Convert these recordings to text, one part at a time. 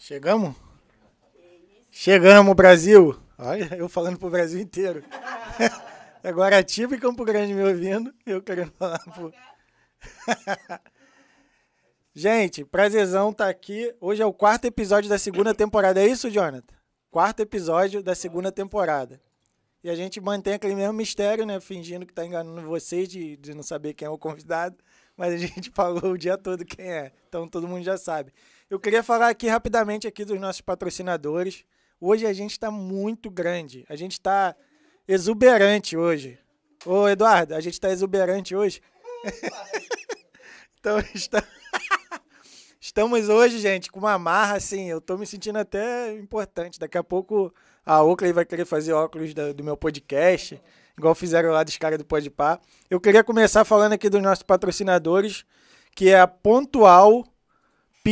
Chegamos? Chegamos, Brasil! Olha, eu falando pro Brasil inteiro. Agora é ativo e Campo Grande me ouvindo, eu querendo falar pro... Gente, prazerzão tá aqui. Hoje é o quarto episódio da segunda temporada. É isso, Jonathan? Quarto episódio da segunda temporada. E a gente mantém aquele mesmo mistério, né? Fingindo que tá enganando vocês de, de não saber quem é o convidado. Mas a gente falou o dia todo quem é. Então todo mundo já sabe. Eu queria falar aqui rapidamente aqui dos nossos patrocinadores. Hoje a gente está muito grande. A gente está exuberante hoje. Ô, Eduardo, a gente está exuberante hoje. então, está... estamos hoje, gente, com uma marra, assim, eu estou me sentindo até importante. Daqui a pouco a Oakley vai querer fazer óculos do meu podcast, igual fizeram lá dos caras do Podpah. Eu queria começar falando aqui dos nossos patrocinadores, que é a Pontual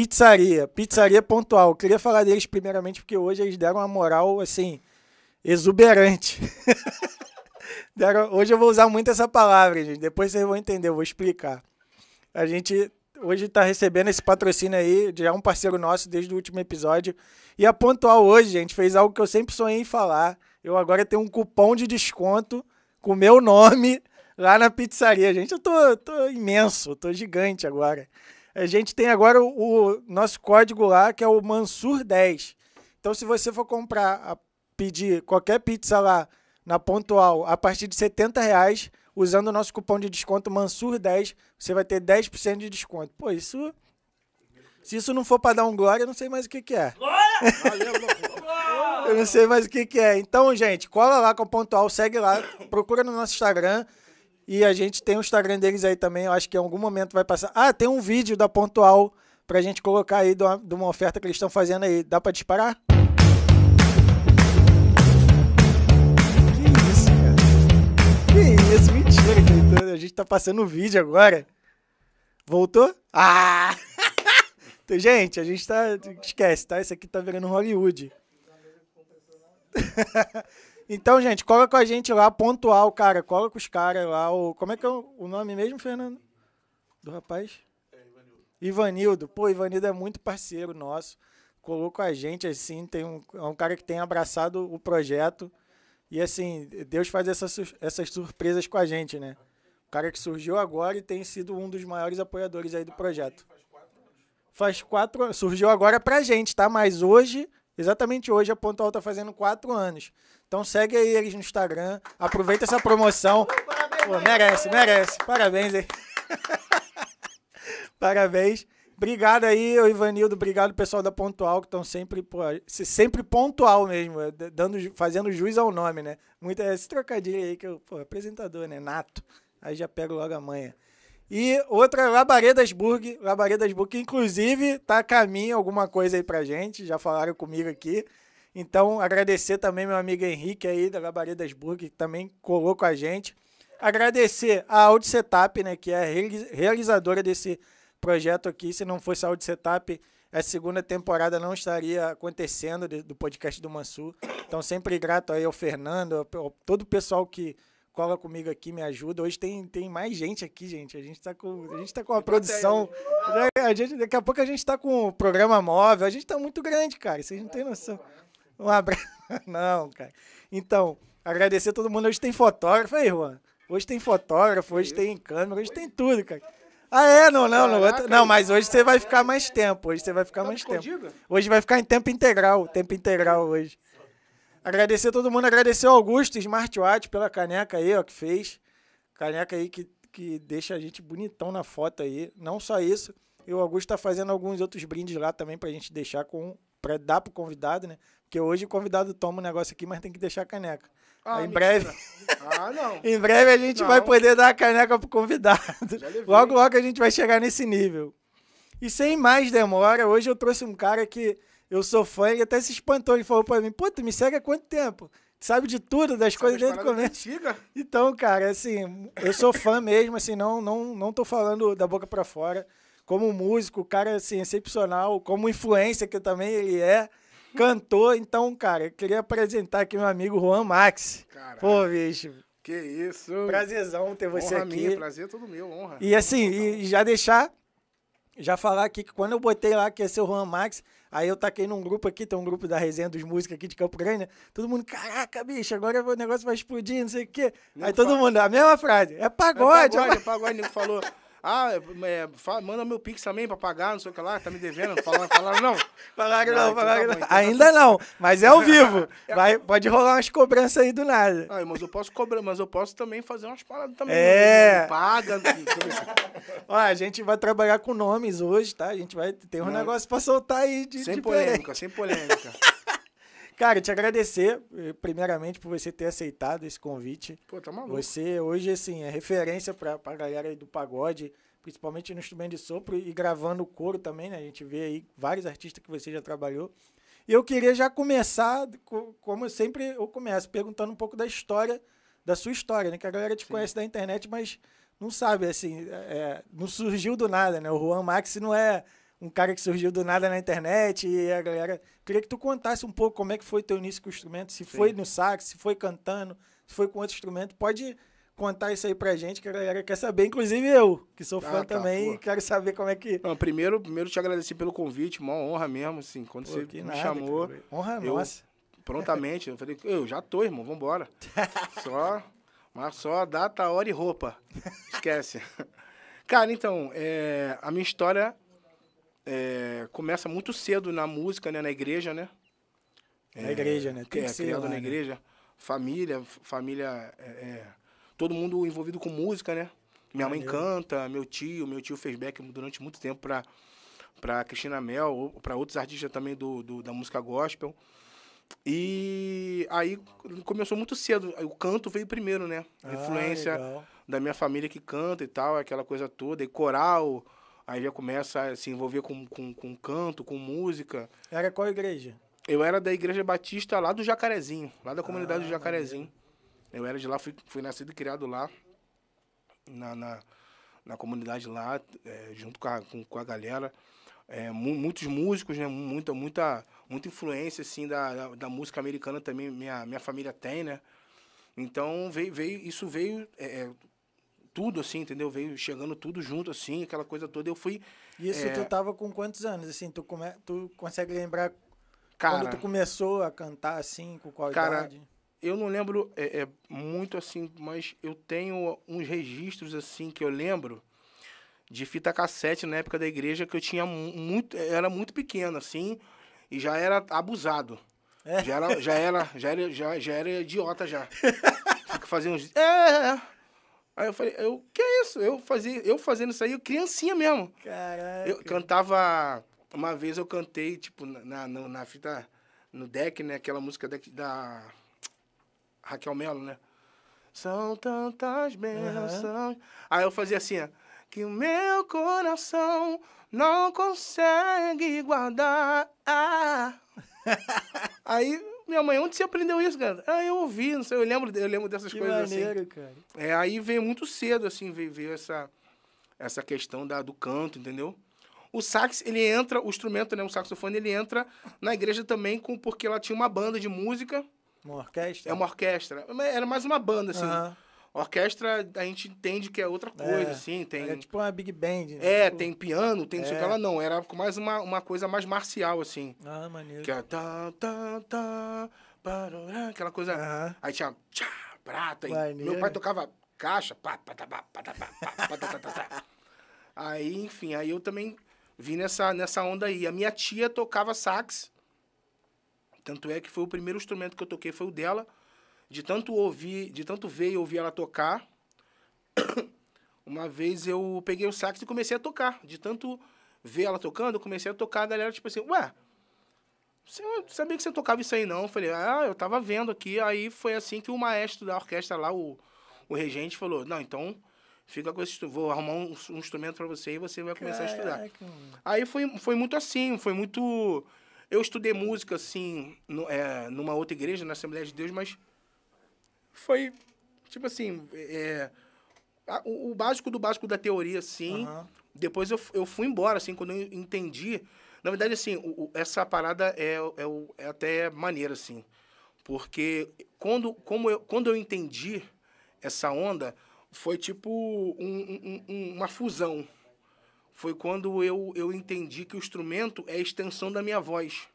Pizzaria, pizzaria pontual. Eu queria falar deles primeiramente porque hoje eles deram uma moral assim exuberante. deram, hoje eu vou usar muito essa palavra, gente. Depois vocês vão entender, eu vou explicar. A gente hoje está recebendo esse patrocínio aí, já é um parceiro nosso desde o último episódio. E a Pontual hoje, gente, fez algo que eu sempre sonhei em falar. Eu agora tenho um cupom de desconto com meu nome lá na pizzaria, gente. Eu tô, tô imenso, tô gigante agora. A gente tem agora o, o nosso código lá, que é o Mansur10. Então, se você for comprar, a, pedir qualquer pizza lá na Pontual a partir de 70 reais, usando o nosso cupom de desconto Mansur10, você vai ter 10% de desconto. Pô, isso... Se isso não for para dar um glória, eu não sei mais o que, que é. Glória! Valeu, eu não sei mais o que, que é. Então, gente, cola lá com a Pontual, segue lá, procura no nosso Instagram, e a gente tem o Instagram deles aí também, eu acho que em algum momento vai passar. Ah, tem um vídeo da Pontual pra gente colocar aí de uma, de uma oferta que eles estão fazendo aí. Dá pra disparar? Que isso, cara? Que isso, mentira, a gente tá passando o vídeo agora. Voltou? Ah! Então, gente, a gente tá. Esquece, tá? Isso aqui tá virando Hollywood. Então, gente, cola com a gente lá, pontual, cara. Cola com os caras lá. O, como é que é o, nome mesmo, Fernando? Do rapaz? É, Ivanildo. Ivanildo. Pô, Ivanildo é muito parceiro nosso. Colou com a gente, assim. Tem um, é um cara que tem abraçado o projeto. E, assim, Deus faz essas, essas surpresas com a gente, né? O cara que surgiu agora e tem sido um dos maiores apoiadores aí do ah, projeto. Faz quatro anos. Surgiu agora pra gente, tá? Mas hoje Exatamente hoje a Ponto Alta tá fazendo quatro anos. Então segue aí eles no Instagram, aproveita essa promoção. Pô, merece, merece. Parabéns aí. Parabéns. Obrigado aí, Ivanildo. Obrigado, pessoal da Pontual, que estão sempre, pô, sempre pontual mesmo, é, dando, fazendo juiz ao nome, né? Muita, esse trocadilho aí que eu, pô, apresentador, né? Nato. Aí já pego logo a manha. E outra, Labaredasburg. Labaredasburg, que inclusive tá a caminho alguma coisa aí pra gente, já falaram comigo aqui. Então, agradecer também meu amigo Henrique aí, da Labaredasburg, que também colou com a gente. Agradecer a Audi Setup, né, que é a realizadora desse projeto aqui. Se não fosse a Audi Setup, a segunda temporada não estaria acontecendo do podcast do Mansur. Então, sempre grato aí ao Fernando, a todo o pessoal que cola comigo aqui, me ajuda. Hoje tem, tem mais gente aqui, gente. A gente tá com, a gente tá com a produção. Né? A gente, daqui a pouco a gente tá com o programa móvel. A gente tá muito grande, cara. Vocês não têm noção. Um abraço. Não, cara. Então, agradecer a todo mundo. Hoje tem fotógrafo aí, Juan. Hoje tem fotógrafo, hoje tem câmera, hoje tem tudo, cara. Ah, é? Não, não, não. Não, mas hoje você vai ficar mais é. tempo. Hoje você vai ficar tá mais tempo. Hoje vai ficar em tempo integral. Tempo integral hoje. Agradecer a todo mundo, agradecer ao Augusto Smartwatch pela caneca aí, ó, que fez. Caneca aí que, que deixa a gente bonitão na foto aí. Não só isso, e o Augusto tá fazendo alguns outros brindes lá também pra gente deixar com. pra dar pro convidado, né? Porque hoje o convidado toma o um negócio aqui, mas tem que deixar a caneca. Ah, em breve. Ah, não. em breve a gente não. vai poder dar a caneca pro convidado. Logo, logo a gente vai chegar nesse nível. E sem mais demora, hoje eu trouxe um cara que eu sou fã, e até se espantou, ele falou pra mim, pô, tu me segue há quanto tempo? Sabe de tudo, das Sabe coisas desde o começo. Antiga? Então, cara, assim, eu sou fã mesmo, assim, não, não, não tô falando da boca para fora. Como músico, cara, assim, excepcional, como influência, que também ele é cantor. Então, cara, queria apresentar aqui meu amigo Juan Max. Caralho. Pô, bicho. Que isso. Prazerzão ter você honra aqui. Minha, prazer é todo meu, honra. E assim, honra, e já deixar já falar aqui que quando eu botei lá que ia ser o Juan Max, aí eu taquei num grupo aqui, tem um grupo da resenha dos músicos aqui de Campo Grande, né? Todo mundo, caraca, bicho, agora o negócio vai explodir, não sei o quê. aí todo fala. mundo, a mesma frase, é pagode. É pagode, é pagode, nego falou. Ah, é, é fala, manda meu Pix também pra pagar, não sei o que lá, tá me devendo. Falaram, falaram não. falaram não, falaram não. Então, tá então tá Ainda não, mas é ao vivo. É. Vai, pode rolar umas cobranças aí do nada. Ah, mas eu posso cobrar, mas eu posso também fazer umas paradas também. É. Né? Paga. Olha, a gente vai trabalhar com nomes hoje, tá? A gente vai ter um não. negócio pra soltar aí de Sem de polêmica, sem polêmica. Cara, te agradecer, eh, primeiramente, por você ter aceitado esse convite. Pô, tá maluco. Você, hoje, assim, é referência pra, pra galera aí do pagode, principalmente no instrumento de sopro e gravando o coro também, né? A gente vê aí vários artistas que você já trabalhou. E eu queria já começar, como sempre eu começo, perguntando um pouco da história, da sua história, né? Que a galera te Sim. conhece da internet, mas não sabe, assim, é, é não surgiu do nada, né? O Juan Max não é um cara que surgiu do nada na internet e a galera. Queria que tu contasse um pouco como é que foi teu início com o instrumento, se Sim. foi no sax, se foi cantando, se foi com outro instrumento. Pode contar isso aí pra gente, que a galera quer saber, inclusive eu, que sou ah, fã tá, também, e quero saber como é que. Não, primeiro, primeiro te agradecer pelo convite, uma honra mesmo, assim, quando Pô, você me nada, chamou. Honra eu, nossa. Prontamente, eu falei, eu já tô, irmão, vambora. só, mas só data, hora e roupa. Esquece. cara, então, é, a minha história é, começa muito cedo na música, né? Na igreja, né? Na igreja, né? Tem é, ser, criado lá, na né? igreja. Família, família... É, é, todo mundo envolvido com música, né? Minha mãe canta, meu tio, meu tio fez back durante muito tempo pra, pra Cristina Mel, ou pra outros artistas também do, do, da música gospel. E aí começou muito cedo. O canto veio primeiro, né? A ah, influência ah, da minha família que canta e tal, aquela coisa toda, e coral Aí já começa a se envolver com, com, com canto, com música. Era qual igreja? Eu era da Igreja Batista lá do Jacarezinho, lá da comunidade ah, do Jacarezinho. Eu era de lá, fui, fui nascido e criado lá, na, na, na comunidade lá, é, junto com a, com, com a galera. É, mu muitos músicos, né? Muita, muita, muita influência, assim, da, da, da, música americana também minha, minha família tem, né? Então, veio, veio isso veio é, é, tudo, assim, entendeu? Veio chegando tudo junto, assim, aquela coisa toda. Eu fui. isso é... tu tava com quantos anos, assim? Tu, come... tu consegue lembrar cara, quando tu começou a cantar, assim, com qual cara, idade? Eu não lembro é, é, muito assim, mas eu tenho uns registros, assim, que eu lembro de fita cassete na época da igreja que eu tinha muito. Era muito pequeno, assim, e já era abusado. É. Já, era, já, era, já, era, já, já era idiota já. Fazia uns. é. é, é. Aí eu falei, eu, que é isso? Eu, fazia, eu fazendo isso aí, eu criancinha mesmo. Caraca. Eu cantava, uma vez eu cantei, tipo, na, na, na fita, no deck, né? Aquela música da, da Raquel Mello, né? São tantas bênçãos. Uhum. Aí eu fazia assim, ó. Que o meu coração não consegue guardar. Aí minha mãe, onde você aprendeu isso, cara? Ah, eu ouvi, não sei, eu lembro, eu lembro dessas que coisas assim. maneiro, assim. Cara. É, aí veio muito cedo, assim, veio, veio essa, essa questão da, do canto, entendeu? O sax, ele entra, o instrumento, né, o saxofone, ele entra na igreja também com, porque ela tinha uma banda de música. Uma orquestra? É uma orquestra. Era mais uma banda, assim. Orquestra, a gente entende que é outra coisa, é, assim. Tem, é tipo uma big band. Né? É, tipo... tem piano, tem não sei o que ela é. Não, era mais uma, uma coisa mais marcial, assim. Ah, maneiro. Que é... Tá, tá, tá, barulho, aquela coisa... Uh -huh. Aí tinha... Tchá, prata. meu pai tocava caixa. Pá, pá, tá, pá, tá, pá, pá, tá, tá, tá, tá, Aí, enfim, aí eu também vim nessa, nessa onda aí. A minha tia tocava sax. Tanto é que foi o primeiro instrumento que eu toquei, foi o dela de tanto ouvir, de tanto ver e ouvir ela tocar, uma vez eu peguei o sax e comecei a tocar. De tanto ver ela tocando, eu comecei a tocar, a galera, tipo assim, ué, você sabia que você tocava isso aí não? Eu falei, ah, eu tava vendo aqui. Aí foi assim que o maestro da orquestra lá, o, o regente, falou, não, então fica com esse vou arrumar um, um instrumento para você e você vai começar Caraca. a estudar. Aí foi, foi muito assim, foi muito... Eu estudei música, assim, no, é, numa outra igreja, na Assembleia de Deus, mas foi, tipo assim, é, a, o, básico do básico da teoria, sim. Uhum. Depois eu, eu fui embora, assim, quando eu entendi. Na verdade, assim, o, o, essa parada é, é, é até maneira, assim. Porque quando, como eu, quando eu entendi essa onda, foi tipo um, um, um, uma fusão. Foi quando eu, eu entendi que o instrumento é a extensão da minha voz.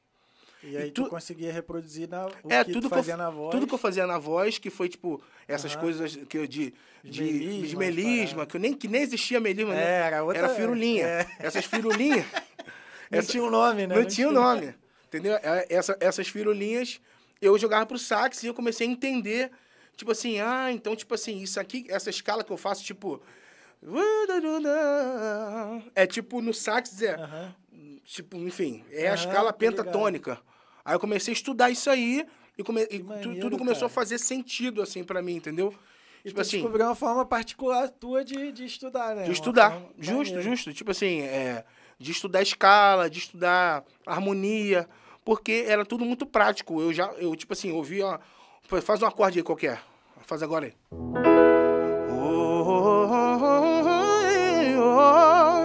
E aí e tu, tu conseguia reproduzir na, o é, que tudo tu fazia que eu, na voz. Tudo que eu fazia na voz, que foi, tipo, essas uhum. coisas que eu de, de melisma, de melisma que, eu nem, que nem existia melisma, né? é, né? Era, outra, era firulinha. É. Essas firulinhas... não essa, tinha um nome, né? Não, não tinha um nome, entendeu? É, essa, essas firulinhas, eu jogava pro sax e eu comecei a entender, tipo assim, ah, então, tipo assim, isso aqui, essa escala que eu faço, tipo... É tipo no sax, é... Uhum. Tipo, enfim, é uhum, a escala pentatônica. Ligado. Aí eu comecei a estudar isso aí e, come... e maneiro, tudo começou cara. a fazer sentido, assim, para mim, entendeu? E tipo assim, descobriu uma forma particular tua de, de estudar, né? De estudar. Então, justo, maneiro. justo. Tipo assim, é, de estudar escala, de estudar harmonia, porque era tudo muito prático. Eu já, eu, tipo assim, ouvia. Ó, faz um acorde aí qualquer. Faz agora aí.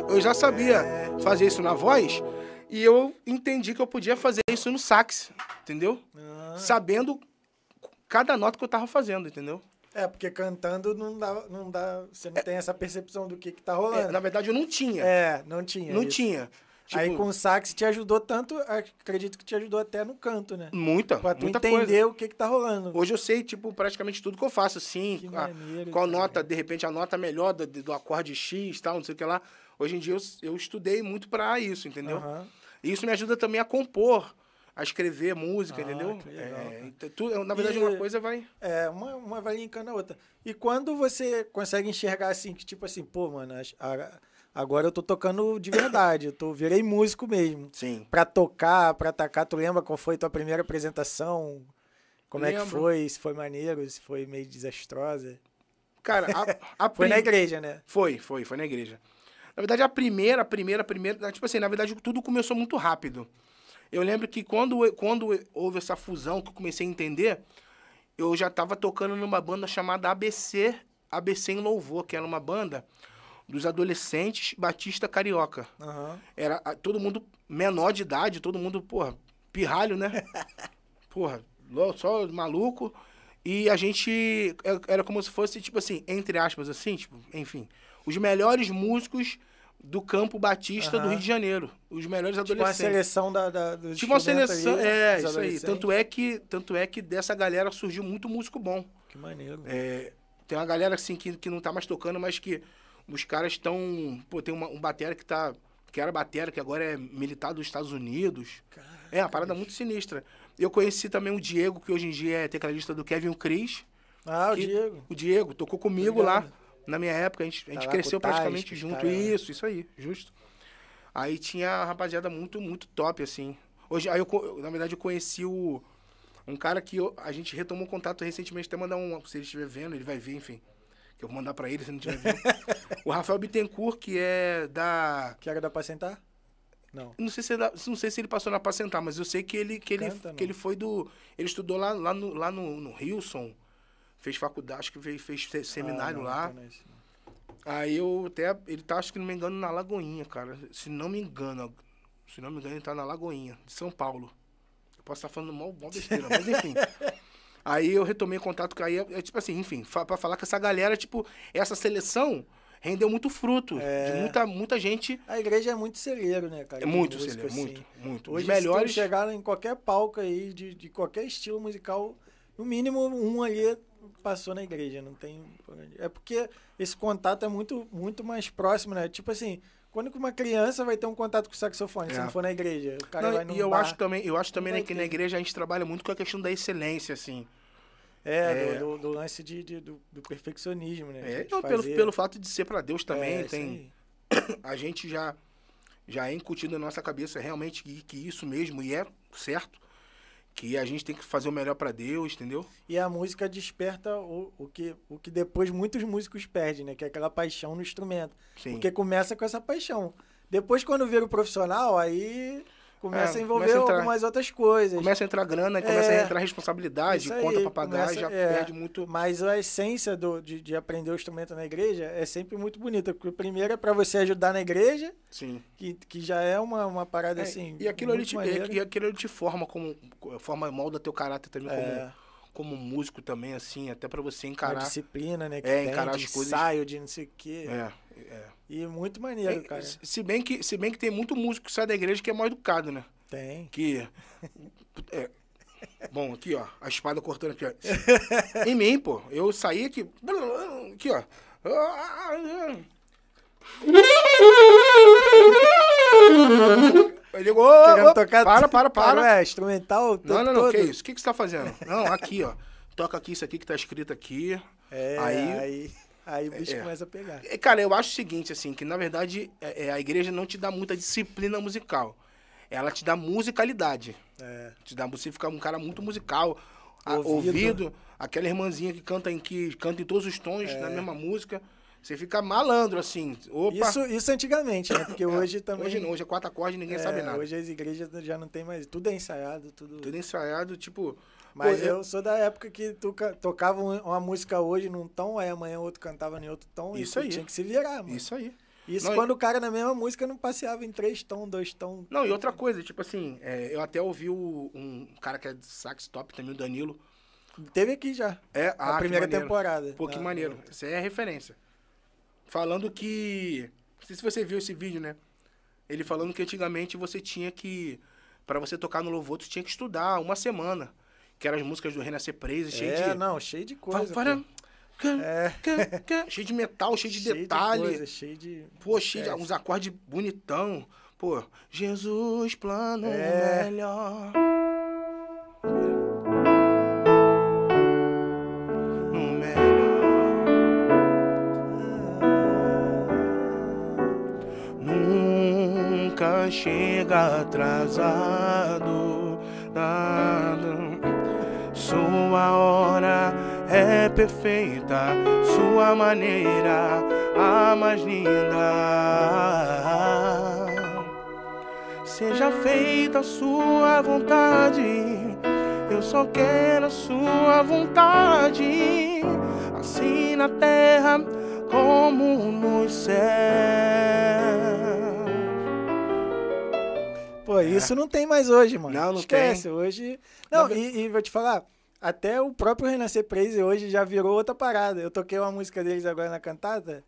Eu já sabia fazer isso na voz e eu entendi que eu podia fazer isso no sax, entendeu? Ah. Sabendo cada nota que eu tava fazendo, entendeu? É, porque cantando não dá, não dá você não é, tem essa percepção do que, que tá é, rolando. É, na verdade, eu não tinha. É, não tinha. Não isso. tinha. Tipo, aí tipo com o sax te ajudou tanto, acredito que te ajudou até no canto, né? Muita, pra tu muita entender coisa. o que que tá rolando. Hoje eu sei, tipo, praticamente tudo que eu faço, assim. Que a, maneiro, qual cara. nota, de repente, a nota melhor do, do acorde X, tal, não sei o que lá. Hoje em dia eu, eu estudei muito para isso, entendeu? Uhum. E isso me ajuda também a compor, a escrever música, ah, entendeu? É, então, tu, na verdade, e, uma coisa vai. É, uma, uma vai linkando a outra. E quando você consegue enxergar assim, que tipo assim, pô, mano, a, agora eu tô tocando de verdade, eu tô, virei músico mesmo. Sim. Pra tocar, pra atacar, tu lembra qual foi tua primeira apresentação? Como Lembro. é que foi? Se foi maneiro, se foi meio desastrosa? Cara, a, a foi prim... na igreja, né? Foi, foi, foi na igreja. Na verdade, a primeira, a primeira, a primeira. Né, tipo assim, na verdade, tudo começou muito rápido. Eu lembro que quando, quando houve essa fusão que eu comecei a entender, eu já estava tocando numa banda chamada ABC, ABC em Louvor, que era uma banda dos adolescentes batista carioca. Uhum. Era todo mundo menor de idade, todo mundo, porra, pirralho, né? porra, só maluco. E a gente é, era como se fosse, tipo assim, entre aspas, assim, tipo, enfim os melhores músicos do campo batista uhum. do Rio de Janeiro. Os melhores tipo adolescentes. a seleção da, da dos Tipo uma seleção, aí, né, é, isso aí. Tanto é, que, tanto é que dessa galera surgiu muito músico bom. Que maneiro. É, tem uma galera assim que, que não tá mais tocando, mas que os caras estão. Pô, tem uma, um batera que tá. Que era batera, que agora é militar dos Estados Unidos. Caraca. É uma parada muito sinistra. Eu conheci também o Diego, que hoje em dia é tecladista do Kevin Cris. Ah, que, o Diego. O Diego tocou comigo Obrigado. lá na minha época, a gente, a gente tá cresceu tais, praticamente junto. Caramba. Isso, isso aí, justo. Aí tinha a rapaziada muito, muito top, assim. Hoje, aí eu, na verdade, eu conheci o, um cara que eu, a gente retomou contato recentemente, até mandar um, se ele estiver vendo, ele vai ver, enfim. Que eu vou mandar pra ele, se não estiver vendo. o Rafael Bittencourt, que é da... Que era da Pacentar? Não. Não sei se, é não sei se ele passou na Pacentar, mas eu sei que ele, que ele, Canta, que ele foi do... Ele estudou lá, lá, no, lá no, no Hilson fez faculdade, acho que fez, fez ah, seminário ah, não, lá. Então é aí eu até. Ele tá, acho que não me engano, na Lagoinha, cara. Se não me engano, se não me engano, ele tá na Lagoinha, de São Paulo. Eu posso estar tá falando mal, mal besteira, mas enfim. Aí eu retomei contato com aí, é, é, tipo assim, enfim, fa pra falar que essa galera, tipo, essa seleção rendeu muito fruto. É. De muita, muita gente. A igreja é muito celeiro, né, cara? É muito celeiro, assim. muito, muito. Hoje, Os melhores. chegaram em qualquer palco aí, de, de qualquer estilo musical, no mínimo um ali é passou na igreja, não tem. É porque esse contato é muito, muito mais próximo, né? Tipo assim, quando que uma criança vai ter um contato com o saxofone, é. se não é. for na igreja? O cara não, vai e eu bar, acho também, eu acho também né, que na igreja a gente trabalha muito com a questão da excelência, assim. É, é. Do, do, do, lance de, de do, do, perfeccionismo, né? É, não, pelo, pelo fato de ser para Deus também, é, tem. A gente já, já é incutido na nossa cabeça realmente que, que isso mesmo, e é certo que a gente tem que fazer o melhor para Deus, entendeu? E a música desperta o, o, que, o que depois muitos músicos perdem, né? Que é aquela paixão no instrumento. Sim. Porque começa com essa paixão. Depois, quando vira o profissional, aí Começa é, a envolver começa a entrar, algumas outras coisas. Começa a entrar grana, é, começa a é. entrar responsabilidade, aí, conta para pagar, começa, já é, perde muito. Mas a essência do, de, de, aprender o instrumento na igreja é sempre muito bonita. Porque primeiro é para você ajudar na igreja, Sim. Que, que já é uma, uma parada é, assim. E aquilo, ali te, e, aquilo ali te forma como. forma molda teu caráter também como é como músico também, assim, até para você encarar. Uma disciplina, né? Que é, tem, encarar as coisas. ensaio de não sei o quê. É, é. E muito maneiro, é, cara. Se bem, que, se bem que tem muito músico que sai da igreja que é mal educado, né? Tem. Que. É, é. bom, aqui, ó. A espada cortando aqui, ó. em mim, pô. Eu saí aqui. Aqui, ó. Eu digo, ô, ô, tocar para, para, para. É, instrumental Não, não, não, todo. que isso? O que, que você tá fazendo? Não, aqui, ó. Toca aqui isso aqui que tá escrito aqui. É, aí... aí... Aí o bicho é. começa a pegar. Cara, eu acho o seguinte, assim, que na verdade é, é, a igreja não te dá muita disciplina musical. Ela te dá musicalidade. É. Te dá, você fica um cara muito musical. ouvido. A, ouvido aquela irmãzinha que canta em que canta em todos os tons, na é. mesma música. Você fica malandro, assim. Opa. Isso, isso antigamente, né? Porque é, hoje também. Hoje não, hoje é quatro acordes ninguém é, sabe nada. Hoje as igrejas já não tem mais. Tudo é ensaiado, tudo. Tudo é ensaiado, tipo. Mas eu, sou da época que tu tocava uma música hoje num tom, aí amanhã outro cantava em outro tom. Isso aí. Tinha que se virar, mano. Isso aí. Isso não, quando o cara na mesma música não passeava em três tom, dois tom. Não, e outra coisa, tipo assim, é, eu até ouvi o, um cara que é de sax top também, o Danilo. Teve aqui já. É, a ah, primeira temporada. Pô, que maneiro. Você é referência falando que. Não sei se você viu esse vídeo, né? Ele falando que antigamente você tinha que. para você tocar no louvor, você tinha que estudar uma semana. Que eram as músicas do Renascer Presa, cheio é, de. É, não, cheio de coisa. Para... É. Cheio de metal, cheio de cheio detalhe. De coisa, cheio de. Pô, cheio é. de uns acordes bonitão. Pô, Jesus, plano é. melhor. nunca chega atrasado. Tá, Nada. Sua hora é perfeita, sua maneira a mais linda. Seja feita a sua vontade, eu só quero a sua vontade, assim na terra como nos céus. Pô, é. isso não tem mais hoje, mano. Não, não Esquece. tem. Hoje. Não, não e, e, vou te falar, até o próprio Renascer Praise hoje já virou outra parada. Eu toquei uma música deles agora na cantada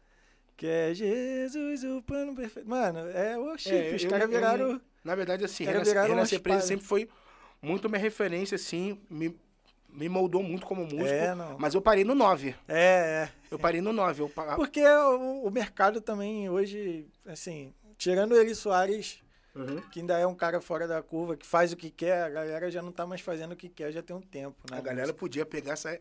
que é Jesus, o pano perfeito. Mano, é o chip. É, os caras viraram. Eu, na verdade, assim, Renascer, Renascer Praise sempre foi muito minha referência, assim. Me, me moldou muito como músico, é, mas eu parei no 9. É, é. Eu parei no 9. Eu... Porque o, o mercado também hoje, assim, tirando ele Soares Uhum. que ainda é um cara fora da curva, que faz o que quer, a galera já não tá mais fazendo o que quer, já tem um tempo, né? A galera podia pegar essa,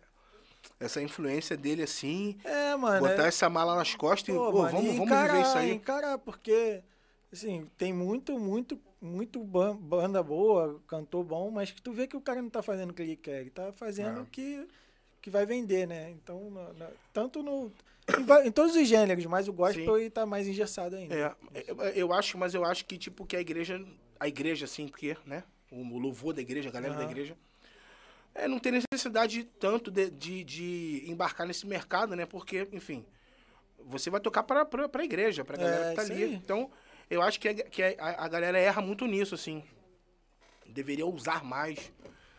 essa influência dele assim, é, mano, botar é... essa mala nas costas Pô, e, Pô, mano, vamos, e encarar, vamos viver isso aí. cara porque, assim, tem muito, muito, muito banda boa, cantor bom, mas que tu vê que o cara não tá fazendo o que ele quer, ele tá fazendo é. o é. que, que vai vender, né? Então, na, na, tanto no em, em, todos os gêneros, mas o gospel está mais engessado ainda. É, é, eu, acho, mas eu acho que, tipo, que a igreja, a igreja, assim, porque, né? O louvor da igreja, a galera uhum. da igreja, é, não tem necessidade tanto de, de, de, embarcar nesse mercado, né? Porque, enfim, você vai tocar para a igreja, para a galera é, que tá ali. Aí. Então, eu acho que, a, que a, a galera erra muito nisso, assim. Deveria usar mais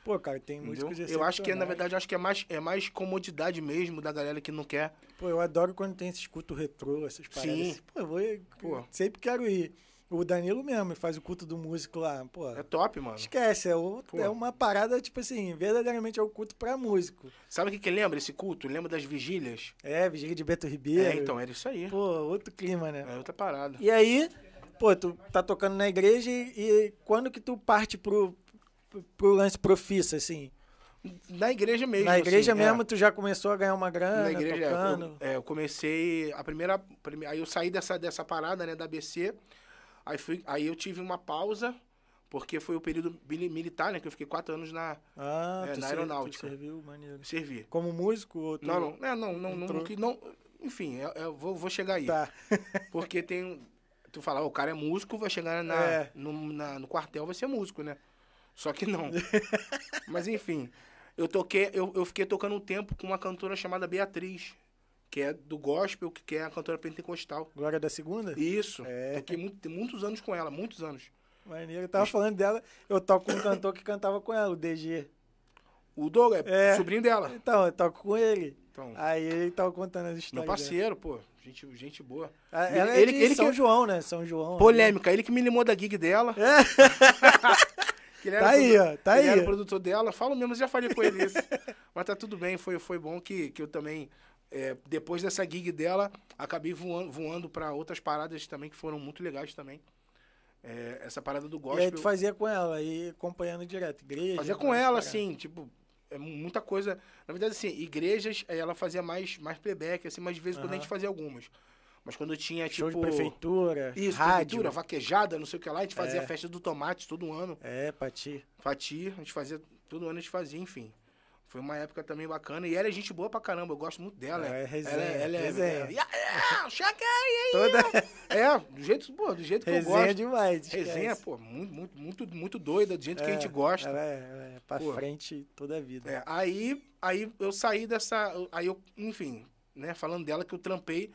Pô, cara, tem músicos Eu acho que, na verdade, acho que é mais, é mais comodidade mesmo da galera que não quer. Pô, eu adoro quando tem esse culto retrô, essas paradas. Sim. Pô, eu vou... Pô. Sempre quero ir. O Danilo mesmo faz o culto do músico lá, pô. É top, mano. Esquece, é, o, é uma parada, tipo assim, verdadeiramente é o culto pra músico. Sabe o que, que lembra esse culto? Lembra das vigílias? É, vigília de Beto Ribeiro. É, então, era isso aí. Pô, outro clima, né? É outra parada. E aí, pô, tu tá tocando na igreja e, e quando que tu parte pro, pro lance profissa, assim? Na igreja mesmo. Na igreja assim, mesmo, é. tu já começou a ganhar uma grana, Na igreja, é, tocando. É, eu, é, eu comecei a primeira, primeira, Aí eu saí dessa, dessa parada, né, da ABC. Aí, fui, aí eu tive uma pausa, porque foi o período militar, né? Que eu fiquei quatro anos na, ah, é, na aeronáutica. Servi, serviu, maneiro. Servi. Como músico? Ou não, não, é, não, não, não, não, Enfim, eu, é, é, eu, vou, vou chegar aí. Tá. porque tem. Tu fala, o cara é músico, vai chegar na, no, na, no quartel, vai ser músico, né? Só que não. Mas enfim, eu toquei, eu, eu fiquei tocando um tempo com uma cantora chamada Beatriz, que é do gospel, que é a cantora pentecostal. Glória da Segunda? Isso. É. Toquei muito, muitos anos com ela, muitos anos. Maneiro, eu tava Mas... falando dela, eu toco com um cantor que cantava com ela, o DG. O Douglas é, é sobrinho dela. Então, eu toco com ele. Então, Aí ele tava contando as histórias. Meu parceiro, dela. pô. Gente, gente boa. Ah, ele, é ele, ele São que... João, né? São João. Polêmica. Né? Ele que me limou da gig dela. É. que ele era, tá aí, ó, tá ele aí. era produtor dela. Falo mesmo, já falei com ele isso. Mas tá tudo bem, foi, foi bom que, que eu também, é, depois dessa gig dela, acabei voando, voando para outras paradas também que foram muito legais também. É, essa parada do gospel. E aí tu fazia com ela, e acompanhando direto, igreja? Fazia com ela, assim, tipo, é muita coisa. Na verdade, assim, igrejas, ela fazia mais, mais playback, assim, mas de vez em uhum. quando a gente fazia algumas. Mas quando tinha, tipo. Show de tipo, prefeitura. Isso, rádio. prefeitura, vaquejada, não sei o que lá, a gente é. fazia a festa do tomate todo ano. É, Pati. Pati, a gente fazia. Todo ano a gente fazia, enfim. Foi uma época também bacana. E ela é gente boa pra caramba, eu gosto muito dela. É, é, resenha. Ela, é, é, resenha. É, toda... É, do jeito, pô, do jeito que eu gosto. Resenha demais. Esquece. Resenha, pô, muito, muito, muito, muito doida, do jeito é, que a gente gosta. Ela é, ela é pra pô. frente toda a vida. É, aí, aí eu saí dessa... Aí eu, enfim, né, falando dela que eu trampei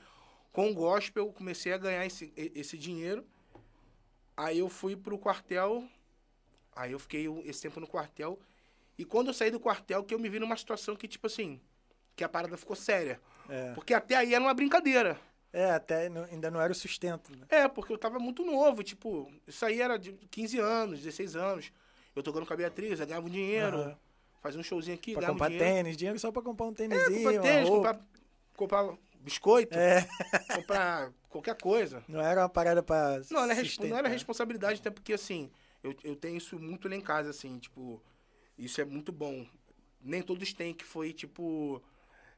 com o gospel, eu comecei a ganhar esse, esse dinheiro. Aí eu fui pro quartel. Aí eu fiquei esse tempo no quartel. E quando eu saí do quartel, que eu me vi numa situação que, tipo assim, que a parada ficou séria. É. Porque até aí era uma brincadeira. É, até ainda não era o sustento, né? É, porque eu tava muito novo, tipo, isso aí era de 15 anos, 16 anos. Eu tocando com a Beatriz, eu ganhava um dinheiro, uhum. fazia um showzinho aqui, pra ganhava comprar um dinheiro. tênis, dinheiro só pra comprar um tênisinho, é, comprar tênis, comprar, biscoito, é. comprar qualquer coisa. Não era uma parada pra. Não, é era, não era responsabilidade, até porque assim, eu, eu tenho isso muito lá em casa, assim, tipo, isso é muito bom. Nem todos têm, que foi tipo.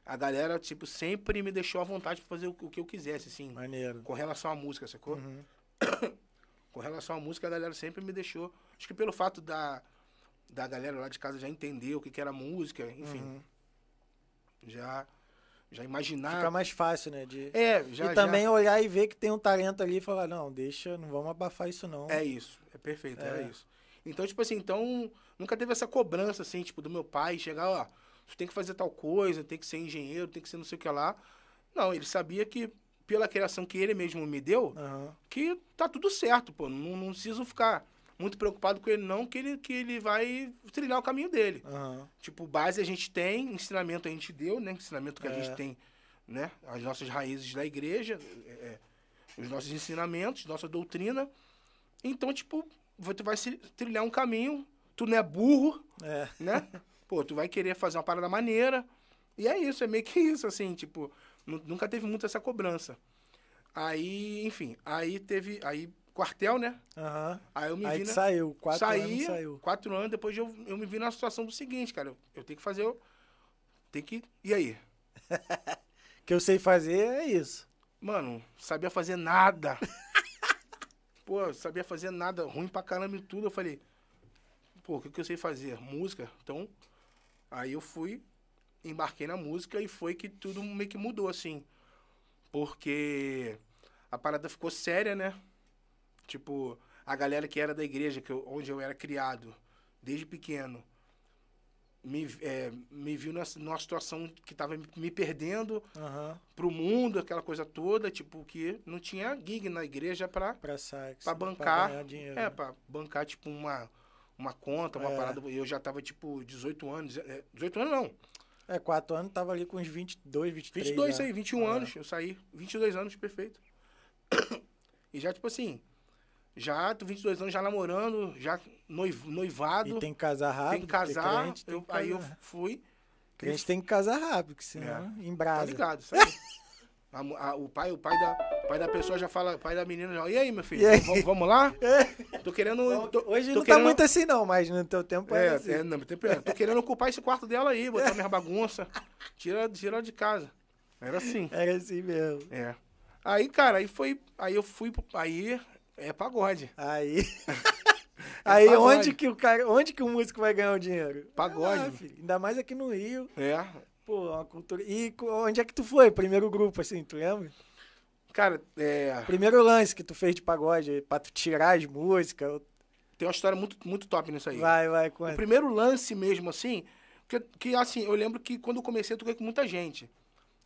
A galera, tipo, sempre me deixou à vontade pra fazer o, o que eu quisesse, assim. Maneiro. Com relação à música, sacou? Uhum. com relação à música, a galera sempre me deixou. Acho que pelo fato da, da galera lá de casa já entender o que, que era música, enfim. Uhum. Já já imaginar. Fica mais fácil, né? De... É, já. E também já... olhar e ver que tem um talento ali e falar, não, deixa, não vamos abafar isso, não. É isso, é perfeito, é, é, isso. Então, tipo assim, então, nunca teve essa cobrança, assim, tipo, do meu pai chegar, ó, tu tem que fazer tal coisa, tem que ser engenheiro, tem que ser não sei o que lá. Não, ele sabia que, pela criação que ele mesmo me deu, uhum. que tá tudo certo, pô, não, não preciso ficar muito preocupado com ele, não, que ele, que ele vai trilhar o caminho dele. Uhum. Tipo, base a gente tem, ensinamento a gente deu, né? Ensinamento que é. a gente é. tem, né? As nossas raízes da igreja, é, é, os nossos ensinamentos, nossa doutrina. Então, tipo, tu vai trilhar um caminho, tu não é burro, é. né? Pô, tu vai querer fazer uma parada maneira. E é isso, é meio que isso, assim, tipo, nunca teve muito essa cobrança. Aí, enfim, aí teve. Aí quartel, né? Uhum. Aí eu me Aí vi. Na... saiu, quatro saí, anos saiu. Quatro anos depois eu, eu me vi na situação do seguinte, cara. Eu, eu tenho que fazer. Eu, tem que. E aí? O que eu sei fazer é isso. Mano, sabia fazer nada. pô, sabia fazer nada, ruim pra caramba e tudo. Eu falei, pô, o que, que eu sei fazer? Música? Então, aí eu fui, embarquei na música e foi que tudo meio que mudou, assim. Porque a parada ficou séria, né? Tipo, a galera que era da igreja, que eu, onde eu era criado, desde pequeno, me, é, me viu nessa, numa situação que tava me perdendo uhum. pro mundo, aquela coisa toda, tipo, que não tinha gig na igreja para pra, sax, pra bancar. Pra dinheiro, é, né? pra bancar, tipo, uma, uma conta, uma é. parada. Eu já tava, tipo, 18 anos. 18 é, anos não. É, 4 anos tava ali com uns 22, 23. 22, né? aí, 21 é. anos. Eu saí, 22 anos, perfeito. E já, tipo assim, já, tô 22 anos já namorando, já noivado. E tem que casar rápido. Tem que casar. Crente, eu, tem que aí eu fui. a gente tem que casar rápido, que senão é. embrasa. Tá ligado, sabe? a, a, o pai, o pai da, pai da pessoa já fala, pai da menina já, e aí, meu filho? Aí? Vamos, lá? É. Tô querendo. Tô, Hoje tô não tá querendo... tá muito assim, não, mas no teu tempo é. não assim. é não, tempo é. Tô querendo ocupar esse quarto dela aí, botar minha bagunça. Tira, tira ela de casa. Era assim. Era assim mesmo. É. Aí, cara, aí foi. Aí eu fui. Aí é pagode. Aí. É aí pagode. onde que o cara, onde que o músico vai ganhar o dinheiro? Pagode. Ah, filho, ainda mais aqui no Rio. É. Pô, é uma cultura. E onde é que tu foi? Primeiro grupo, assim, tu lembra? Cara, é. Primeiro lance que tu fez de pagode, pra tu tirar as músicas. Tem uma história muito, muito top nisso aí. Vai, vai, conta. O primeiro lance mesmo, assim, que, que assim, eu lembro que quando eu comecei, eu toquei com muita gente.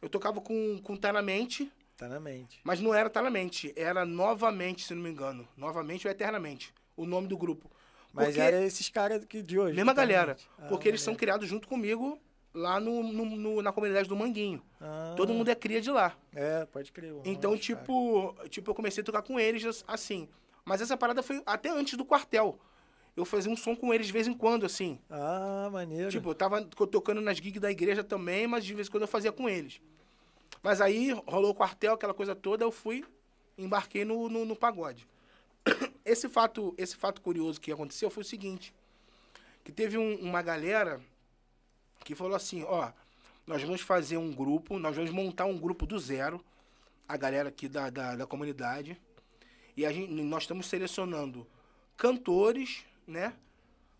Eu tocava com, com Tá Mente, Tá na mente. Mas não era Tá na Mente, era Novamente, se não me engano. Novamente ou Eternamente, o nome do grupo. Mas porque... era esses caras que de hoje. Mesma tá galera. Ah, porque eles são criados junto comigo lá no, no, no na comunidade do Manguinho. Ah, Todo mundo é cria de lá. É, pode crer. Então, nossa, tipo, tipo, eu comecei a tocar com eles assim. Mas essa parada foi até antes do quartel. Eu fazia um som com eles de vez em quando, assim. Ah, maneiro. Tipo, eu tava tocando nas gigs da igreja também, mas de vez em quando eu fazia com eles. Mas aí rolou o quartel, aquela coisa toda, eu fui, embarquei no, no, no pagode. Esse fato, esse fato curioso que aconteceu foi o seguinte: que teve um, uma galera que falou assim, ó, nós vamos fazer um grupo, nós vamos montar um grupo do zero, a galera aqui da, da, da comunidade, e a gente, nós estamos selecionando cantores, né?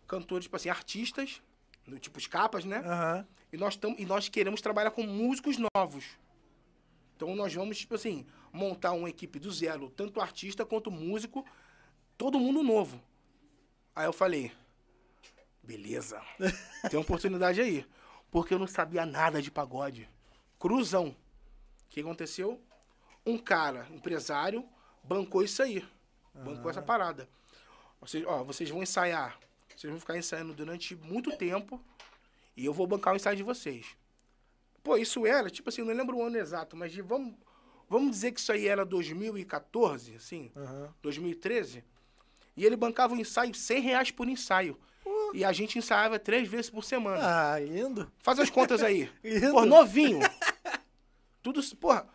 Cantores, tipo assim, artistas, no, tipo os capas, né? Uhum. E, nós tam, e nós queremos trabalhar com músicos novos. Então nós vamos, tipo assim, montar uma equipe do zero, tanto artista quanto músico, todo mundo novo. Aí eu falei, beleza, tem oportunidade aí. Porque eu não sabia nada de pagode. Cruzão. O que aconteceu? Um cara, empresário, bancou isso aí. Bancou ah. essa parada. Vocês, ó, vocês vão ensaiar. Vocês vão ficar ensaiando durante muito tempo. E eu vou bancar o ensaio de vocês. Pô, isso era, tipo assim, não lembro o ano exato, mas de, vamos, vamos dizer que isso aí era 2014, assim, uhum. 2013. E ele bancava o ensaio 100 reais por ensaio. E a gente ensaiava três vezes por semana. Ah, lindo Faz as contas aí. Por novinho. Tudo, porra.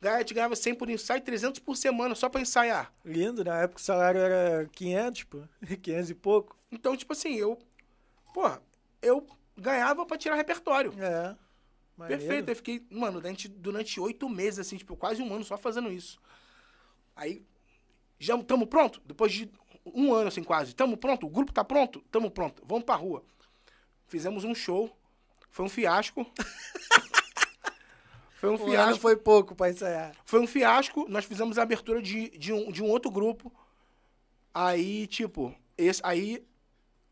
A ganhava 100 por ensaio, 300 por semana, só pra ensaiar. Lindo, na época o salário era 500, pô. 500 e pouco. Então, tipo assim, eu... Porra, eu ganhava pra tirar repertório. É. Maneiro. Perfeito. Eu fiquei, mano, durante, durante oito meses, assim, tipo, quase um ano só fazendo isso. Aí, já estamos pronto? Depois de um ano, assim, quase. Estamos pronto? O grupo tá pronto? Estamos pronto. Vamos pra rua. Fizemos um show. Foi um fiasco. foi um, um fiasco. foi pouco pra ensaiar. Foi um fiasco. Nós fizemos a abertura de, de, um, de um outro grupo. Aí, tipo, esse, aí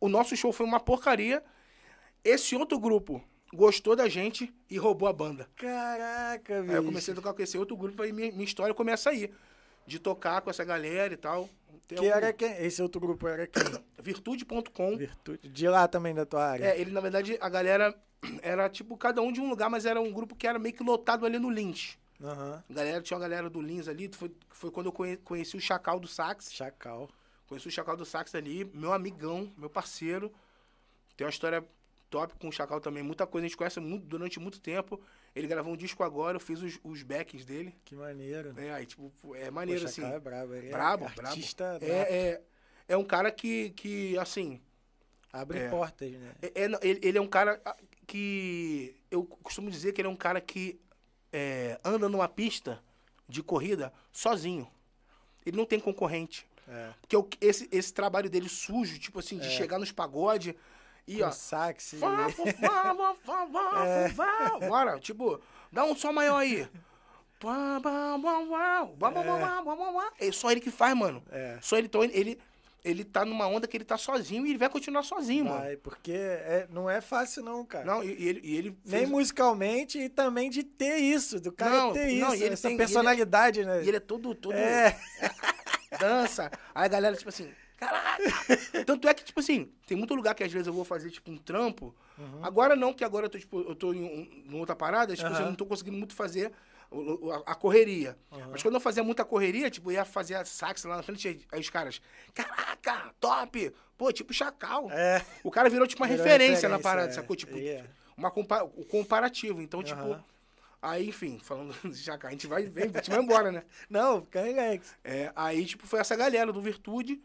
o nosso show foi uma porcaria. Esse outro grupo gostou da gente e roubou a banda. Caraca, velho. Aí eu comecei a tocar com esse outro grupo, aí minha, minha história começa aí. De tocar com essa galera e tal. Tem que algum... era quem? Esse outro grupo era quem? Virtude.com. Virtude. De lá também da tua área. É, ele, na verdade, a galera era tipo cada um de um lugar, mas era um grupo que era meio que lotado ali no Lins. Uhum. Galera, tinha uma galera do Lins ali, foi, foi quando eu conheci, conheci o Chacal do Sax. Chacal. Conheci o Chacal do Sax ali, meu amigão, meu parceiro. Tem uma história top com o Chacal também, muita coisa, a gente conhece muito, durante muito tempo. Ele gravou um disco agora, eu fiz os, os backs dele. Que maneiro. É, aí, tipo, é maneiro, Pô, assim. é brabo, ele é brabo, é brabo. artista é, é, é, um cara que, que assim... Abre é, portas, né? É, é ele, ele é um cara que... Eu costumo dizer que ele é um cara que é, anda numa pista de corrida sozinho. Ele não tem concorrente. É. Porque esse, esse trabalho dele sujo, tipo assim, de é. chegar nos pagode e, ó. Sax. é. Bora, tipo, dá um som maior aí. É só ele que faz, mano. É. Só ele, então, ele, ele tá numa onda que ele tá sozinho e ele vai continuar sozinho, vai, mano. porque é, não é fácil, não, cara. Não, e, e ele. E ele fez... Nem musicalmente e também de ter isso, do cara não, ter não, isso, ele essa tem, é personalidade, ele, né? E ele é todo. todo é. Dança. Aí a galera, tipo assim, Caraca! Tanto é que, tipo assim, tem muito lugar que às vezes eu vou fazer, tipo, um trampo. Uhum. Agora não, que agora eu tô, tipo, eu tô em, um, em outra parada, tipo, uhum. eu não tô conseguindo muito fazer a, a correria. Uhum. Mas quando eu fazia muita correria, tipo, eu ia fazer a sax lá na frente, aí os caras, caraca, top! Pô, tipo chacal. É. O cara virou, tipo, uma virou referência, referência, na parada, é. sacou? Tipo, yeah. É. uma compa o comparativo. Então, tipo... Aí, enfim, falando de Chacal, a gente vai, vem, a gente vai embora, né? Não, fica relax. É, aí, tipo, foi essa galera do Virtude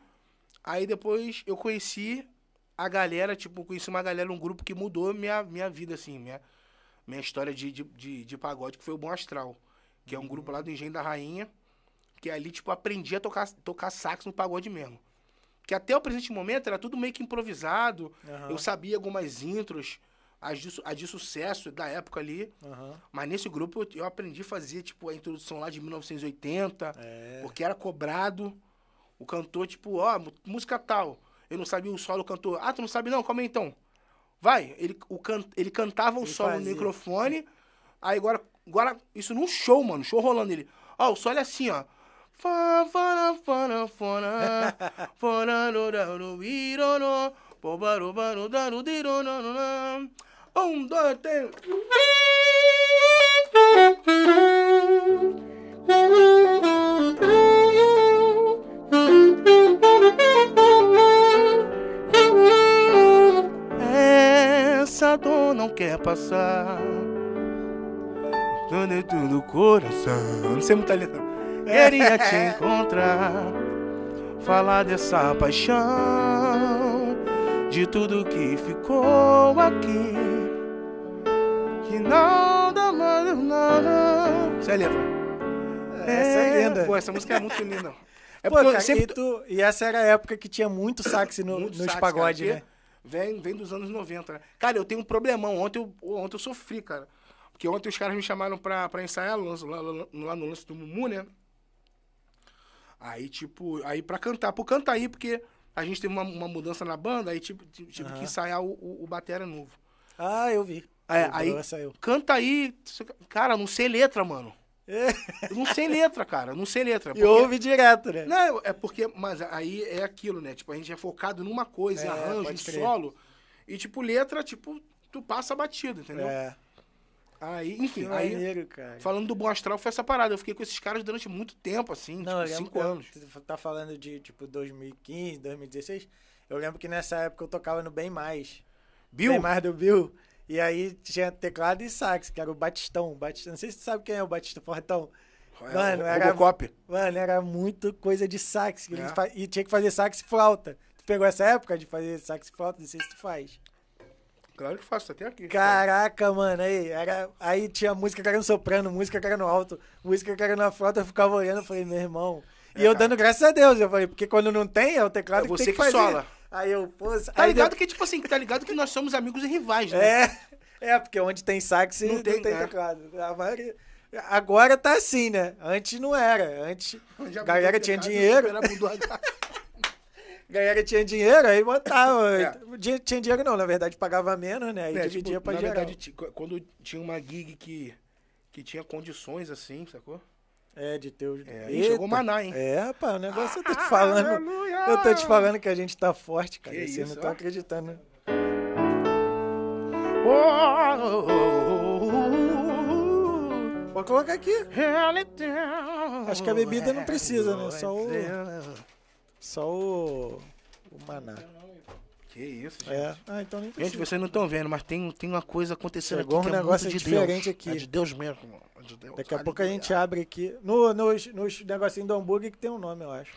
Aí depois eu conheci a galera, tipo, conheci uma galera, um grupo que mudou minha, minha vida, assim, minha, minha história de, de, de, de pagode, que foi o Bom Astral, que é um grupo lá do Engenho da Rainha, que ali, tipo, aprendi a tocar, tocar sax no pagode mesmo. Que até o presente momento era tudo meio que improvisado, uhum. eu sabia algumas intros, as de, as de sucesso da época ali, uhum. mas nesse grupo eu, eu, aprendi a fazer, tipo, a introdução lá de 1980, é. porque era cobrado o cantor, tipo, ó, música tal. Eu não sabia o solo, o cantor. Ah, tu não sabe não? Calma aí então. Vai. Ele, o can, ele cantava o ele solo fazia. no microfone. Aí agora, agora, isso num show, mano. Show rolando ele. Ó, o solo é assim, ó. Um, dois, três. Thank you. não quer passar. Tô dentro do coração. Não sei muita letra. Queria é te encontrar, falar dessa paixão, de tudo que ficou aqui. Que não dá mais nada. Isso é letra. É, essa é, é linda. Pô, essa música é muito linda. É Pô, cara, sempre... e, tu, e, essa era a época que tinha muito sax no, nos pagodes, né? vem, vem dos anos 90, né? Cara, eu tenho um problemão. Ontem eu, ontem eu sofri, cara. Porque ontem os caras me chamaram pra, pra ensaiar lá, lá, lá, no lance do Mumu, né? Aí, tipo, aí pra cantar. Pô, canta aí, porque a gente teve uma, uma mudança na banda, aí tipo, tive uhum. que ensaiar o, o, o Batera novo. Ah, eu vi. É, aí, saiu. canta aí. Cara, não sei letra, mano. É. Eu não sei letra, cara. não sei letra. Porque... E ouve direto, né? Não, é porque. Mas aí é aquilo, né? Tipo, a gente é focado numa coisa, é, arranjo, em solo. E, tipo, letra, tipo, tu passa batido, entendeu? É. Aí, enfim, aí, maneiro, falando do Bom Astral, foi essa parada. Eu fiquei com esses caras durante muito tempo, assim, Não, tipo, lembro, cinco anos. tá falando de, tipo, 2015, 2016? Eu lembro que nessa época eu tocava no Bem Mais. Bill? Bem Mais do Bill. E aí tinha teclado e sax, que era o Batistão. Batistão. Não sei se você sabe quem é o batistão Fortão. É, mano, era, Mano, era muito coisa de sax. É. e tinha que fazer sax e flauta. Tu pegou essa época de fazer sax e flauta? Não sei se tu faz. Claro que faço, até aqui. Caraca, cara. mano, aí, era, aí tinha música que era no soprano, música que era no alto, música que era na flauta, eu ficava olhando, eu falei, meu irmão. É, e eu cara. dando graças a Deus, eu falei, porque quando não tem, é o teclado é que tem que, que fazer. Sola. Aí eu, pô. Tá ligado deu... que, tipo assim, tá ligado que nós somos amigos e rivais, né? É, é, porque onde tem sax não, não tem, tem teclado. maioria. Agora tá assim, né? Antes não era. Antes a galera tinha casa, dinheiro. galera tinha dinheiro, aí botava. É. Então, tinha dinheiro não, na verdade pagava menos, né? Aí é, dividia tipo, pra na geral. verdade, quando tinha uma gig que, que tinha condições assim, sacou? É, de teu. É, Eita. chegou Maná, hein? É, rapaz, o negócio eu tô te ah, falando. Aleluia! Eu tô te falando que a gente tá forte, cara. Que Vocês não estão acreditando. Vou colocar aqui. Acho que a bebida não precisa, né? Só o. Só o. O Maná. Que isso, gente. É. Ah, então nem Gente, vocês não estão vendo, mas tem, tem uma coisa acontecendo Chegou aqui um é negócio de diferente Deus. aqui. É de Deus mesmo, é de Deus. Daqui a Aleluia. pouco a gente abre aqui. No, nos, nos negocinhos do hambúrguer que tem um nome, eu acho.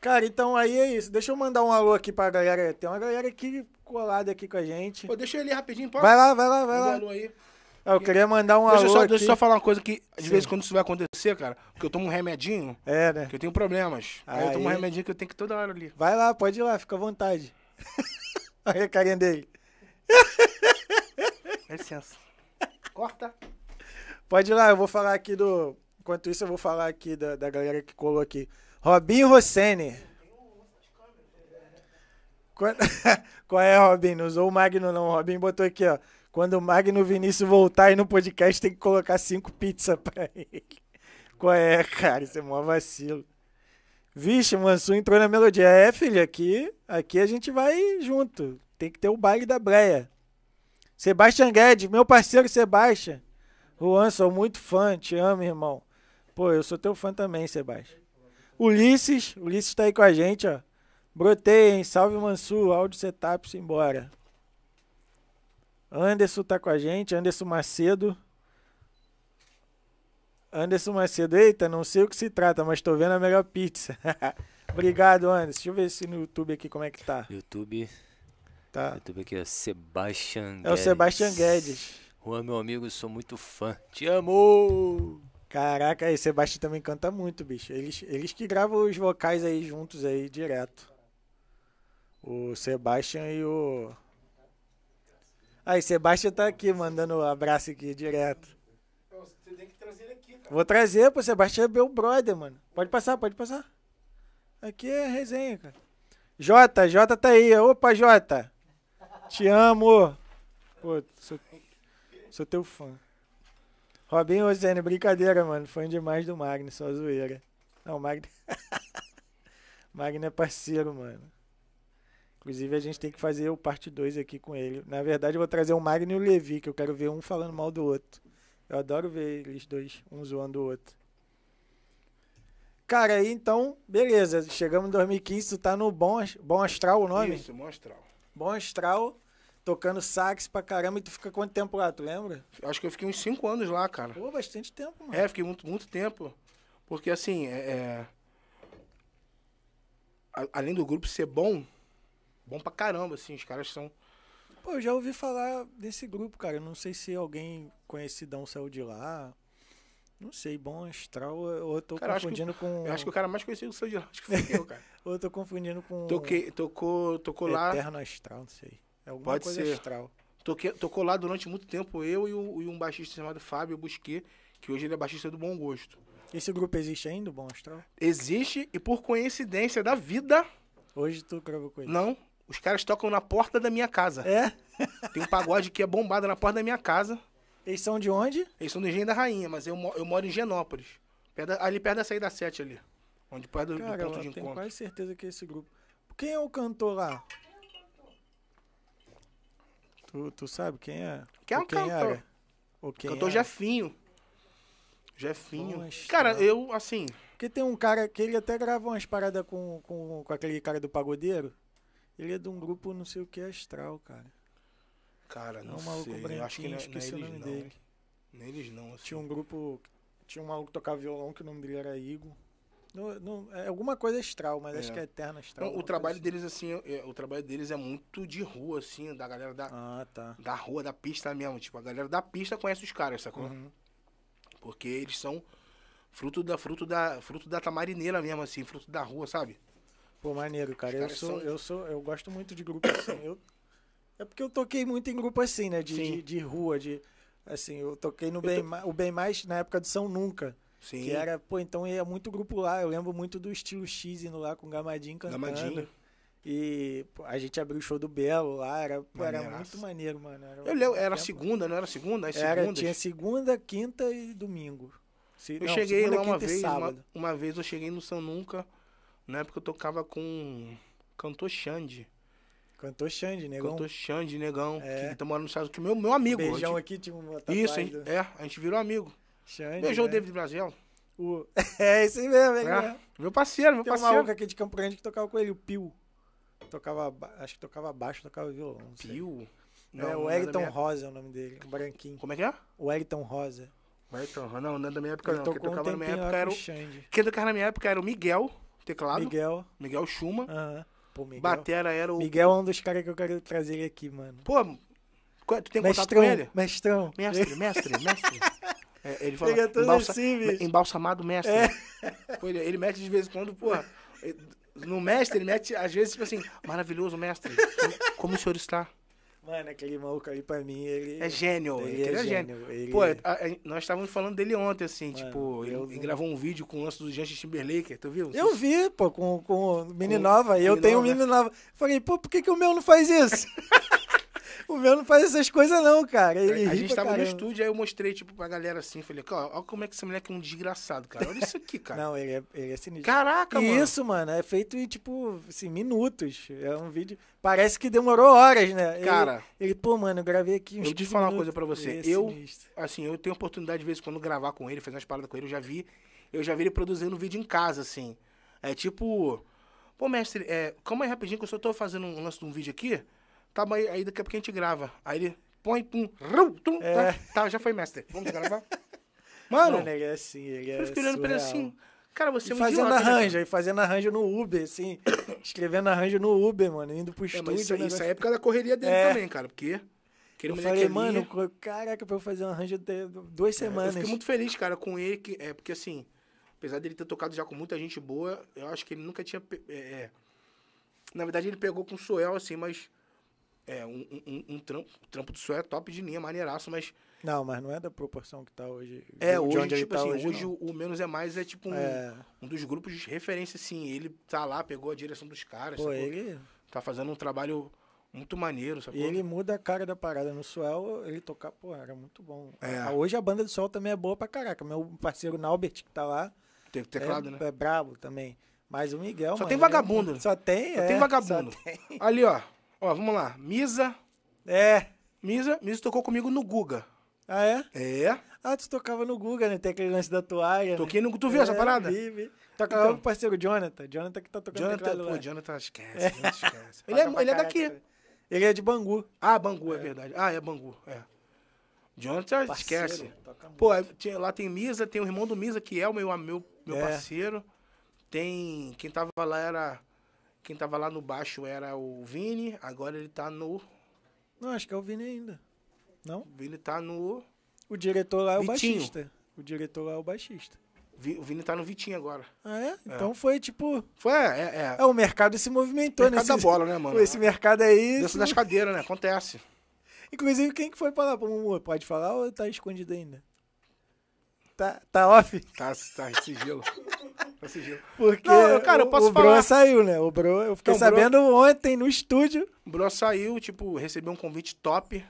Cara, então aí é isso. Deixa eu mandar um alô aqui pra galera. Tem uma galera aqui colada aqui com a gente. Pô, deixa ele rapidinho, pode? Vai lá, vai lá, vai lá. Um alô aí. É, eu queria mandar um deixa alô só, aqui. Deixa eu só falar uma coisa que, de Sim. vez em quando isso vai acontecer, cara. Porque eu tomo um remedinho. É, né? Que eu tenho problemas. Aí, aí eu tomo um remedinho que eu tenho que toda hora ali. Vai lá, pode ir lá, fica à vontade. Olha a carinha dele. Dá licença. Corta. Pode ir lá, eu vou falar aqui do... Enquanto isso, eu vou falar aqui da, da galera que colou aqui. Robin Rossene. Qual é, Robin? Não usou o Magno, não. O Robin botou aqui, ó. Quando o Magno Vinícius voltar aí no podcast, tem que colocar cinco pizzas pra ele. Qual é, cara? Isso é mó vacilo. Vixe, Mansu entrou na melodia. É, filho, aqui, aqui a gente vai junto. Tem que ter o baile da breia. Sebastian Guedes, meu parceiro Sebastian. Juan, sou muito fã, te amo, irmão. Pô, eu sou teu fã também, Sebastian. Ulisses, Ulisses tá aí com a gente, ó. Brotei, hein? Salve, Mansu, áudio setup, se embora. Anderson tá com a gente, Anderson Macedo. Anderson Macedo, eita, não sei o que se trata, mas tô vendo a melhor pizza. Obrigado, Anderson. Deixa eu ver se no YouTube aqui como é que tá. YouTube. Tá. YouTube aqui, ó. Sebastian Guedes. É o Sebastian Guedes. Juan, meu amigo, sou muito fã. Te amo! Caraca, aí Sebastião também canta muito, bicho. Eles, eles que gravam os vocais aí juntos aí direto. O Sebastian e o Aí, Sebastião tá aqui, mandando um abraço aqui direto. Então, você tem que trazer ele aqui, cara. Vou trazer, pô, Sebastião é meu brother, mano. Pode passar, pode passar. Aqui é resenha, cara. Jota, Jota tá aí. Opa, Jota. Te amo. Pô, sou, sou teu fã. Robinho Rosene, brincadeira, mano. Fã demais do Magno, só zoeira. Não, o Magno... Magno é parceiro, mano. Inclusive, a gente tem que fazer o parte 2 aqui com ele. Na verdade, eu vou trazer o Magno e o Levi, que eu quero ver um falando mal do outro. Eu adoro ver eles dois, um zoando o outro. Cara, aí então, beleza. Chegamos em 2015, tu tá no Bom, bom Astral o nome? Isso, Bom Astral. Bom Astral, tocando sax pra caramba. E tu fica quanto tempo lá, tu lembra? Acho que eu fiquei uns 5 anos lá, cara. Pô, bastante tempo, mano. É, fiquei muito, muito tempo. Porque assim, é... é além do grupo ser bom, bom pra caramba, assim. Os caras são. Pô, eu já ouvi falar desse grupo, cara. Eu não sei se alguém conhecidão saiu de lá. Não sei, Bom Astral, eu tô cara, confundindo eu com. Eu acho que o cara mais conhecido saiu de lá, acho que foi eu, cara. ou eu tô confundindo com. Toquei, tocou, tocou lá. Eterno Astral, não sei. É alguma Pode coisa ser. astral. Toquei, tocou lá durante muito tempo eu e, o, e um baixista chamado Fábio Busquet, que hoje ele é baixista do Bom Gosto. Esse grupo existe ainda, Bom Astral? Existe, e por coincidência da vida. Hoje tu gravou com ele? Não, os caras tocam na porta da minha casa. É? Tem um pagode que é bombado na porta da minha casa. Eles são de onde? Eles são do Engenho da Rainha, mas eu, eu moro em Genópolis. Perto ali perto da saída 7 ali. Onde perto do, Cara, do ponto de encontro. Tenho quase certeza que é esse grupo. Quem é o cantor lá? Tu, tu sabe quem é? Quem é o quem cantor? O quem cantor era? É? Jefinho. Jefinho. Poxa. Cara, eu, assim. Porque tem um cara que ele até grava umas paradas com, com, com aquele cara do pagodeiro. Ele é de um grupo não sei o que astral, cara. Cara, não, é não um maluco sei. Branquinho, acho que não, é- esqueci não é o nome não. dele. Neles não. Assim. Tinha um grupo. Tinha um maluco que tocava violão que o nome dele era Igor. Não, não, é alguma coisa astral, mas é. acho que é eterna astral. Não, o trabalho assim. deles, assim, é, o trabalho deles é muito de rua, assim, da galera da, ah, tá. da rua, da pista mesmo. Tipo, a galera da pista conhece os caras, sacou? Uhum. Porque eles são fruto da, fruto da, fruto da tamarineira mesmo, assim, fruto da rua, sabe? Pô, maneiro, cara. Eu sou, eu sou, eu gosto muito de grupo assim. Eu, é porque eu toquei muito em grupo assim, né? De, de, de, rua, de. Assim, eu toquei no eu bem, to... o Bem Mais na época do São Nunca. Sim. Que era, pô, então ia muito grupo lá. Eu lembro muito do estilo X indo lá com o Gamadinho cantando. Gamadinho. E pô, a gente abriu o show do Belo lá, era, pô, era muito maneiro, mano. Era, eu lembro, era segunda, não era segunda? As era, tinha segunda, quinta e domingo. Se, eu não, cheguei segunda, lá uma vez, uma, uma, vez eu cheguei no São Nunca, na época eu tocava com cantor Xande. Cantor Xande, negão. Cantor Xande, negão. É. Que tá morando nos Estados Unidos. Meu, meu amigo. Beijão gente... aqui, tipo uma Isso, a é. A gente virou amigo. Xande, Beijou né? o David Brasil. O... É, isso aí mesmo, é, é. Meu parceiro, meu Tem parceiro. Tem uma aqui de Campo Grande que tocava com ele, o Pio. Tocava, acho que tocava baixo, tocava violão. Não Pio? É, não, é, o Elton minha... Rosa é o nome dele, um branquinho. Como é que é? O Elton Rosa. O Elton Rosa, não, não é da minha época ele não. Quem tocava na minha época era o... Xande. Quem tocava na minha época era o Miguel teclado. Miguel. Miguel Schuma. Aham. Pô, Miguel. Batera era o. Miguel é um dos caras que eu quero trazer aqui, mano. Pô, é? tu tem contato com ele? Mestrão. Mestre, mestre, mestre. É, ele fala, Pega tudo assim, embalsamado mestre. É. Pô, ele, ele mete de vez em quando, porra. No mestre, ele mete, às vezes, tipo assim, maravilhoso mestre. Como o senhor está? Mano, aquele maluco ali pra mim, ele. É gênio, ele, ele é, é, gênio. gênio. Ele... Pô, a, a, nós estávamos falando dele ontem, assim, mano, tipo, ele, ele, gravou um vídeo com o lance do Justin Timberlake, tu viu? Eu vi, pô, com, com o Mini com Nova, e eu tenho o Mini Nova. Falei, pô, por que, que o meu não faz isso? O meu não faz essas coisas, não, cara. Ele é, a, gente tava caramba. no estúdio, aí eu mostrei, tipo, pra galera assim, falei, ó, olha como é que esse moleque é um desgraçado, cara. Olha isso aqui, cara. não, ele é, ele é sinistro. Caraca, e mano. Isso, mano, é feito em, tipo, assim, minutos. É um vídeo. Parece que demorou horas, né? Cara. Ele, ele pô, mano, eu gravei aqui uns. Eu te falar uma coisa pra você. É eu, assim, eu tenho oportunidade, de vez quando, gravar com ele, fazer umas paradas com ele, eu já vi. Eu já vi ele produzindo vídeo em casa, assim. É tipo. Pô, mestre, é, calma aí rapidinho que eu só tô fazendo um lance de um vídeo aqui. Tá, mas aí daqui a pouco a gente grava. Aí ele põe, pum, rum, tum, é. tá, tá, já foi, mestre. Vamos gravar? Mano, Mano ele é, é assim, ele é eu olhando é pra ele assim, cara, você é um fazendo idiota, né, arranjo, né? e fazendo arranjo no Uber, assim, escrevendo arranjo no Uber, mano, indo pro é, estúdio. É, isso, né? isso é época da correria dele é. também, cara, porque... Aquele eu falei, mano, minha... caraca, pra eu fazer um arranjo de duas semanas. eu fiquei muito feliz, cara, com ele, que, é, porque assim, apesar dele ter tocado já com muita gente boa, eu acho que ele nunca tinha... na verdade, ele pegou com o Suel, assim, mas é, um, um, um trampo, trampo do Sol é top de linha, maneiraço, mas. Não, mas não é da proporção que tá hoje. É, hoje, tá tipo tá assim, hoje, hoje o, o Menos é Mais é tipo um, é. um dos grupos de referência, assim. Ele tá lá, pegou a direção dos caras, Pô, ele... Tá fazendo um trabalho muito maneiro, sacou? E ele muda a cara da parada. No Suel, ele tocar, pô, era muito bom. É. Ah, hoje a banda do Sol também é boa pra caraca. Meu parceiro Naubert, que tá lá. Tem teclado, é, né? É brabo também. Mas o Miguel. Só mano, tem é vagabundo. Ele... Só tem, Só é, tem vagabundo. Só tem. Ali, ó. Ó, vamos lá. Misa. É. Misa, Misa tocou comigo no Guga. Ah, é? É. Ah, tu tocava no Guga, né? Tem aquele lance da toalha. Né? Toquei no. Tu viu é, essa parada? Vi, vi. Tocava então, com o parceiro Jonathan. Jonathan que tá tocando Jonathan, pô, lá. Jonathan esquece, é. esquece. ele, é, ele é daqui. Ele é de Bangu. Ah, Bangu, é, é verdade. Ah, é Bangu, é. Jonathan parceiro, esquece. Pô, lá tem Misa, tem o irmão do Misa, que é o meu, meu, meu é. parceiro. Tem. Quem tava lá era quem tava lá no baixo era o Vini, agora ele tá no. Não, acho que é o Vini ainda. Não? O Vini tá no. O diretor lá é o Vitinho. baixista. O diretor lá é o baixista. O Vini tá no Vitinho agora. Ah, é? é. Então é. foi tipo. Foi, é, é. é, o mercado se movimentou nesse. mercado da bola, né, mano? Esse mercado aí. É Dentro das cadeiras, né? Acontece. Inclusive, quem que foi pra lá? Pode falar ou tá escondido ainda? Tá, tá off? Tá, tá sigilo. Porque não, cara, eu posso o, Bro saiu, né? O Bro, eu fiquei sabendo Bro... ontem no estúdio. O Bro saiu, tipo, recebeu um convite top.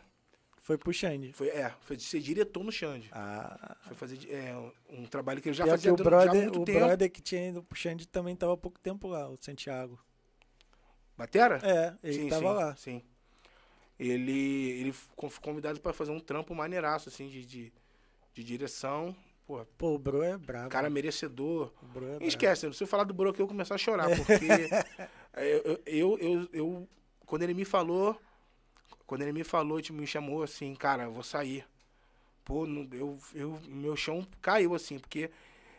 Foi pro Xande. Foi, é, foi ser diretor no Xande. Ah. Foi fazer é, um trabalho que ele já e fazia o brother, já há muito o tempo. O brother que tinha ido pro Xande também tava há pouco tempo lá, o Santiago. Batera? É, ele sim, tava sim, lá. Sim. Ele, ele foi convidado para fazer um trampo maneiraço, assim, de, de, de direção Pô, Pô o Bro é brabo. Cara né? merecedor. O Bro é brabo. Esquece, se eu falar do Bro aqui, eu vou começar a chorar, porque eu, eu, eu, eu, quando ele me falou, quando ele me falou, tipo, me chamou assim, cara, eu vou sair. Pô, eu, eu, meu chão caiu assim, porque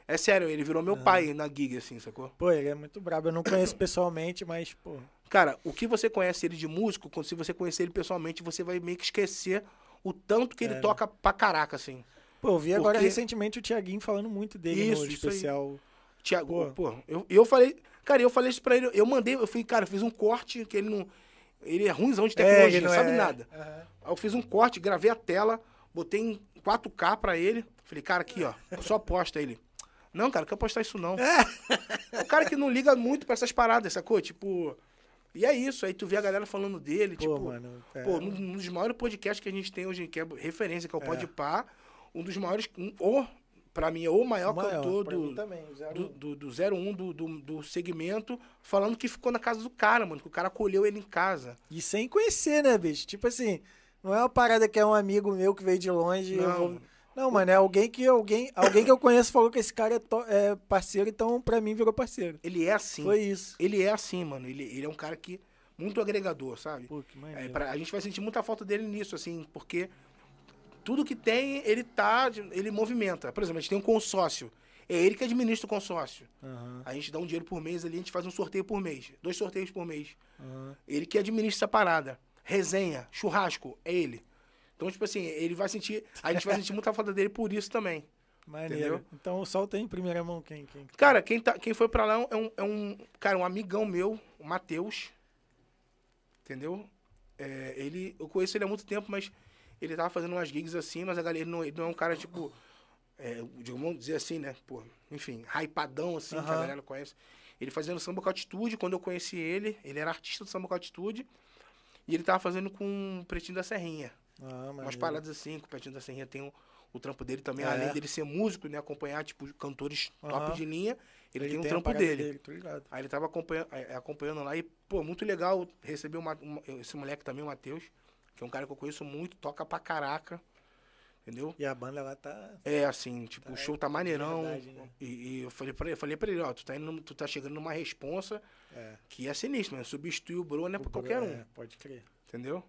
é sério, ele virou meu uhum. pai na gig, assim, sacou? Pô, ele é muito brabo. Eu não conheço pessoalmente, mas, pô. Cara, o que você conhece ele de músico, se você conhecer ele pessoalmente, você vai meio que esquecer o tanto que é, ele toca pra caraca, assim. Pô, eu vi Porque... agora recentemente o Tiaguinho falando muito dele isso, no especial. Isso Tiago, pô, pô eu, eu falei. Cara, eu falei isso pra ele. Eu mandei, eu fui, cara, fiz um corte que ele não. Ele é ruimzão de é, tecnologia, é, não, sabe é, nada. É. Uhum. Aí eu fiz um corte, gravei a tela, botei em 4K pra ele. Falei, cara, aqui, ó, só aposta ele. Não, cara, não quero apostar isso não. É. O cara que não liga muito pra essas paradas, sacou? Tipo. E é isso, aí tu vê a galera falando dele, pô, tipo. Mano, é... Pô, um dos maiores podcasts que a gente tem hoje, que é referência, que é o é. Podpah um dos maiores, um, ou, para mim, é o maior, cantor do, também, do, do, do do, do, do segmento, falando que ficou na casa do cara, mano, que o cara acolheu ele em casa. E sem conhecer, né, bicho? Tipo assim, não é uma parada que é um amigo meu que veio de longe. Não, vou... não mano, é alguém que alguém, alguém que eu conheço falou que esse cara é, to... é, parceiro, então pra mim virou parceiro. Ele é assim. Foi isso. Ele é assim, mano. Ele, ele é um cara que. Muito agregador, sabe? Pô, que é, pra, a gente vai sentir muita falta dele nisso, assim, porque tudo que tem, ele tá, ele movimenta. Por exemplo, a gente tem um consórcio. É ele que administra o consórcio. Uhum. A gente dá um dinheiro por mês ali, a gente faz um sorteio por mês. Dois sorteios por mês. Uhum. Ele que administra essa parada. Resenha, churrasco, é ele. Então, tipo assim, ele vai sentir. A gente vai sentir muita falta dele por isso também. Maneiro. Entendeu? Então solta em primeira mão quem. quem... Tá. Cara, quem, tá, quem foi pra lá é um, é um. É cara, um amigão meu, o Matheus. Entendeu? É, ele, eu conheço ele há muito tempo, mas ele tava fazendo umas gigs assim, mas a galera, não, ele não é um cara, tipo, é, digamos dizer assim, né? Pô, enfim, hypadão, assim, uhum. que a galera conhece. Ele fazendo samba com atitude quando eu conheci ele, ele era artista do samba com atitude e ele tava fazendo com o Pretinho da Serrinha. Ah, umas paradas assim, com o Pretinho da Serrinha tem o o trampo dele também, é. além dele ser músico, né? Acompanhar, tipo, cantores uhum. top de linha, ele, ele tem um trampo dele. dele Aí ele tava acompanhando, é, acompanhando lá e, pô, muito legal receber uma, uma, esse moleque também, o Matheus que é um cara que eu conheço muito, toca pra caraca. Entendeu? E a banda lá tá. É, assim, tipo, tá o show tá maneirão. Verdade, né? e, e, eu falei pra, eu falei pra ele, ó, tu tá, indo, tu tá chegando numa responsa é. que é sinistra, né? Substituir o Bruno é né, pra qualquer um. É, pode crer. Entendeu?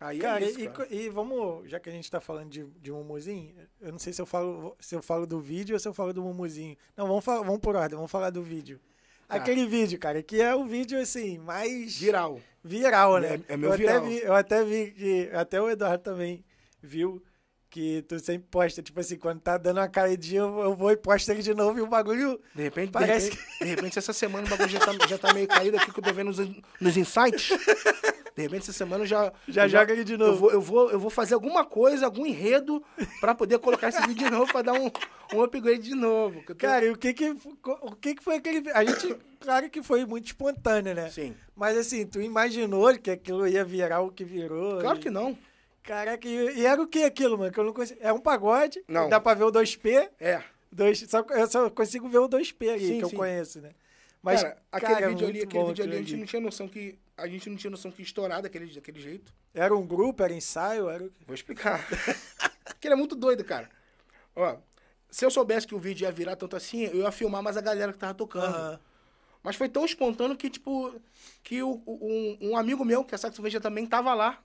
Aí é cara, é isso, cara. E, e, vamos, já que a gente tá falando de, de Mumuzinho, eu não sei se eu falo se eu falo do vídeo ou se eu falo do Mumuzinho. Não, vamos, falar, vamos por ordem, vamos falar do vídeo. Ah. Aquele vídeo, cara, que é o vídeo, assim, mais... Viral viral, né? É, é meu eu viral. Até vi, eu até vi que. Até o Eduardo também viu que tu sempre posta, tipo assim, quando tá dando uma caidinha, eu, vou e posto ele de novo e o bagulho. De repente, parece de repente, que... de repente essa semana o bagulho já tá, já tá meio caído aqui que eu tô vendo nos, nos insights. De repente, essa semana eu já. Já eu joga ele de novo. Eu vou, eu, vou, eu vou fazer alguma coisa, algum enredo, pra poder colocar esse vídeo de novo, pra dar um, um upgrade de novo. Tô... Cara, e o que que, o que que foi aquele. A gente, claro que foi muito espontâneo, né? Sim. Mas assim, tu imaginou que aquilo ia virar o que virou? Claro e... Né? que não. Caraca, e, e era o que aquilo, mano? Que eu não conhecia. É um pagode, não. dá pra ver o 2P. É. Dois, só, eu só consigo ver o 2P aí sim, que sim. eu conheço, né? Mas, cara, aquele cara, é vídeo ali, aquele vídeo ali, a gente não tinha noção que a gente não tinha noção que ia estourar daquele, daquele jeito. Era um grupo, era ensaio, era Vou explicar. Porque ele é muito doido, cara. Ó, se eu soubesse que o vídeo ia virar tanto assim, eu ia filmar mais a galera que tava tocando. Uhum. Mas foi tão espontâneo que, tipo, que o, um, um, amigo meu, que é veja também, tava lá.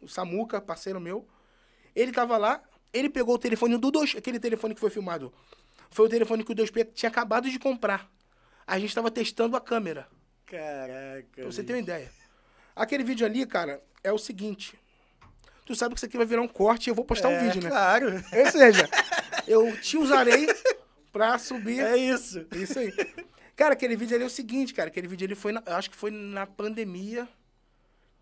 O Samuca, parceiro meu. Ele tava lá, ele pegou o telefone do dois aquele telefone que foi filmado. Foi o telefone que o 2P tinha acabado de comprar. A gente tava testando a câmera. Caraca. Pra você bicho. ter uma ideia. Aquele vídeo ali, cara, é o seguinte. Tu sabe que isso aqui vai virar um corte e eu vou postar é, um vídeo, né? Claro. Ou seja, eu te usarei pra subir. É isso. Isso aí. Cara, aquele vídeo ali é o seguinte, cara. Aquele vídeo ali foi, na, acho que foi na pandemia.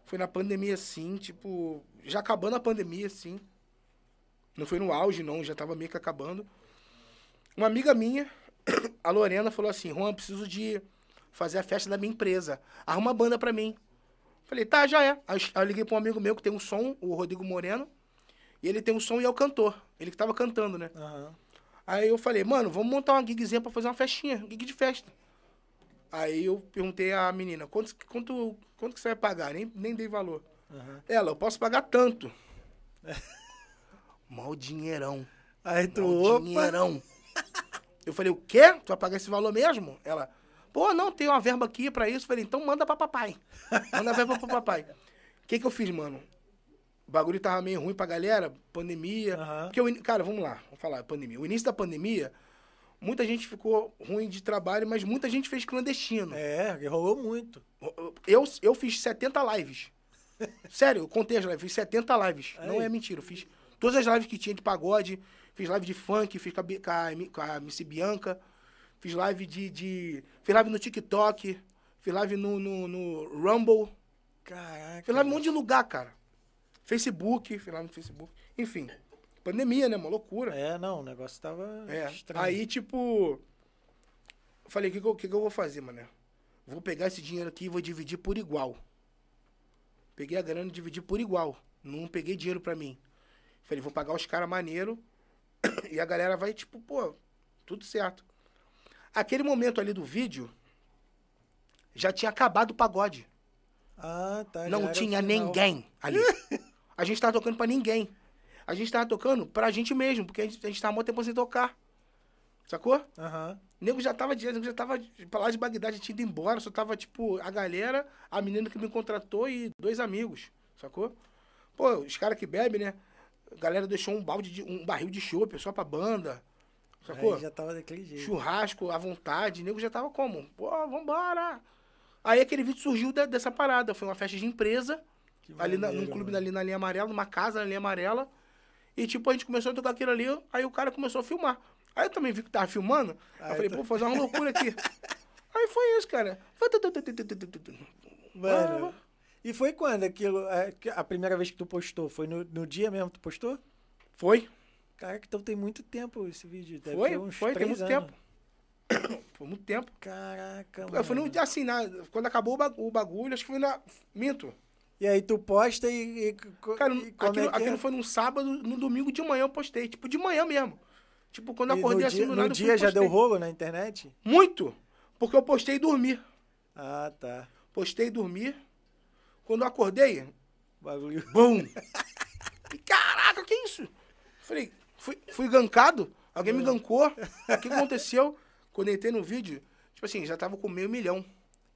Foi na pandemia, sim. tipo, já acabando a pandemia, sim. Não foi no auge, não, já tava meio que acabando. Uma amiga minha, a Lorena, falou assim: Juan, preciso de fazer a festa da minha empresa. Arruma a banda pra mim. Falei, tá, já é. Aí eu liguei pra um amigo meu que tem um som, o Rodrigo Moreno. E ele tem um som e é o cantor. Ele que tava cantando, né? Uhum. Aí eu falei, mano, vamos montar uma gigzinha pra fazer uma festinha, gig de festa. Aí eu perguntei à menina, quanto, quanto, quanto que você vai pagar? Nem, nem dei valor. Uhum. Ela, eu posso pagar tanto. Mal dinheirão. Aí tu, Mal opa. dinheirão. Eu falei, o quê? Tu vai pagar esse valor mesmo? Ela, Pô, não, tem uma verba aqui para isso. Falei, então manda pra papai. Manda a verba pra papai. O que que eu fiz, mano? O bagulho tava meio ruim pra galera, pandemia. Uhum. Porque, eu, cara, vamos lá, vamos falar, pandemia. O início da pandemia, muita gente ficou ruim de trabalho, mas muita gente fez clandestino. É, rolou muito. Eu, eu fiz 70 lives. Sério, eu contei as lives, fiz 70 lives. Não é mentira, eu fiz todas as lives que tinha de pagode, fiz live de funk, fiz com a, com a, com a Missy Bianca, fiz live de, de. Fiz live no TikTok, fiz live no, no, no Rumble. Caraca. Fiz live em um monte de lugar, cara. Facebook, fiz live no Facebook. Enfim. Pandemia, né? Uma loucura. É, não, o negócio tava é. estranho. Aí, tipo. falei, o que, que, que, eu vou fazer, mané? Vou pegar esse dinheiro aqui e vou dividir por igual. Peguei a grana e dividi por igual. Não peguei dinheiro pra mim. Falei, vou pagar os caras maneiro. E a galera vai, tipo, pô, tudo certo. Aquele momento ali do vídeo, já tinha acabado o pagode. Ah, tá. Não tinha ninguém ali. a gente tava tocando pra ninguém. A gente tava tocando pra gente mesmo, porque a gente, a gente tava muito tempo sem tocar. Sacou? Aham. Uhum. O nego já tava de, nego já tava pra lá de bagdade tinha ido embora, só tava, tipo, a galera, a menina que me contratou e dois amigos, sacou? Pô, os caras que bebem, né? A galera deixou um balde, de, um barril de chopp só pra banda. Sacou? Aí já tava daquele jeito. Churrasco à vontade, nego já tava como? Pô, vambora! Aí aquele vídeo surgiu da dessa parada. Foi uma festa de empresa, que ali maneiro, na, num clube ali na linha amarela, numa casa na linha amarela. E tipo, a gente começou a tocar aquilo ali, aí o cara começou a filmar. Aí eu também vi que tava filmando. Aí eu falei, tô... pô, fazer uma loucura aqui. aí foi isso, cara. Mano. Ah, e foi quando aquilo? A, é, a primeira vez que tu postou? Foi no, no dia mesmo que tu postou? Foi. Caraca, então tem muito tempo esse vídeo. Deve foi, uns foi, tem muito anos. tempo. Foi muito tempo. Caraca, mano. Foi no, assim, na, quando acabou o bagulho, acho que foi na. Minto. E aí tu posta e. e Cara, e aquilo, é aquilo é? foi num sábado, no domingo de manhã eu postei. Tipo, de manhã mesmo. Tipo, quando eu acordei assim dia, do nada. No dia já deu rolo na internet? Muito! Porque eu postei e dormi. Ah, tá. Postei e dormi. Quando eu acordei. Bagulho. Bum! Caraca, que isso? Falei, Fui, fui gancado, alguém me gancou. O que aconteceu? Quando eu entrei no vídeo, tipo assim, já tava com meio milhão.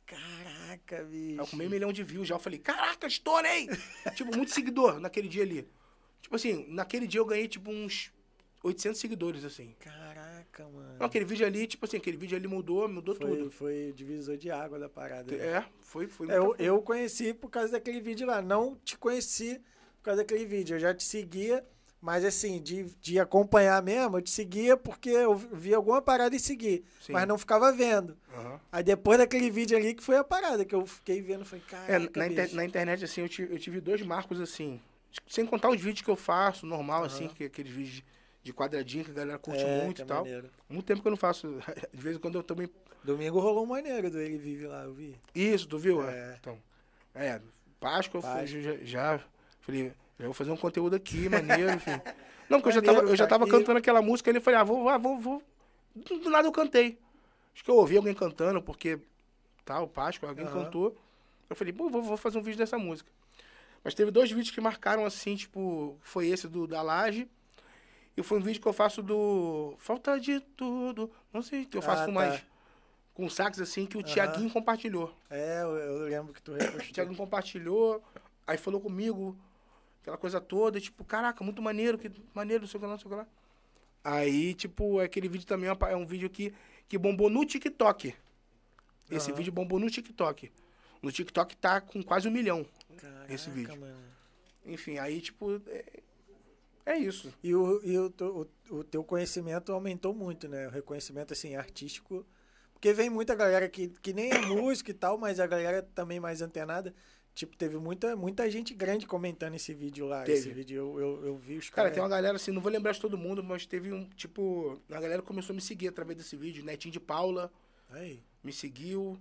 Caraca, bicho. Tava com meio milhão de views já. Eu falei, caraca, estourei! tipo, muito seguidor naquele dia ali. Tipo assim, naquele dia eu ganhei, tipo, uns 800 seguidores, assim. Caraca, mano. Não, aquele vídeo ali, tipo assim, aquele vídeo ali mudou, mudou foi, tudo. Foi divisor de água da parada. Né? É, foi, foi. eu, eu conheci por causa daquele vídeo lá. Não te conheci por causa daquele vídeo. Eu já te seguia mas assim, de, de acompanhar mesmo, eu te seguia porque eu via alguma parada e segui. Sim. Mas não ficava vendo. Uhum. Aí depois daquele vídeo ali que foi a parada que eu fiquei vendo, falei, cara. É, na, inter, na, internet, assim, eu tive, eu tive, dois marcos assim. Sem contar os vídeos que eu faço, normal, uhum. assim, que, aqueles vídeos de quadradinho que a galera curte é, muito é e tal. Maneiro. Muito tempo que eu não faço. De vez em quando eu também. Domingo rolou um maneiro do Ele Vive lá, eu vi. Isso, tu viu? É. é então. É, Páscoa, Páscoa. Eu fui, já, já Falei, eu vou fazer um conteúdo aqui, maneiro, enfim. Não, porque maneiro, eu já tava, eu já tava cantando aquela música ele falei, ah, vou, ah, vou, vou. Do nada eu cantei. Acho que eu ouvi alguém cantando, porque tal, tá, Páscoa, alguém uhum. cantou. Eu falei, pô, vou, vou fazer um vídeo dessa música. Mas teve dois vídeos que marcaram assim, tipo, foi esse do da Laje. E foi um vídeo que eu faço do. Falta de tudo. Não sei, eu ah, faço ah, tá. mais. Com sax assim que o uhum. Tiaguinho compartilhou. É, eu, eu lembro que tu repostou. o Tiaguinho compartilhou, aí falou comigo. Aquela coisa toda, tipo, caraca, muito maneiro, que maneiro, não sei o que lá, não sei o que lá. Aí, tipo, aquele vídeo também é, é um vídeo que, que bombou no TikTok. Esse uhum. vídeo bombou no TikTok. No TikTok tá com quase um milhão. Caraca, esse vídeo. Mano. Enfim, aí, tipo, é, é isso. E, o, e o, o, o, teu conhecimento aumentou muito, né? O reconhecimento, assim, artístico. Porque vem muita galera que, que nem é música e tal, mas a galera também mais antenada Tipo, teve muita, muita gente grande comentando esse vídeo lá. Teve. Esse vídeo eu, eu, eu vi os caras. Cara, tem uma galera assim, não vou lembrar de todo mundo, mas teve um, tipo, a galera começou a me seguir através desse vídeo. Netinho de Paula. Aí. Me seguiu.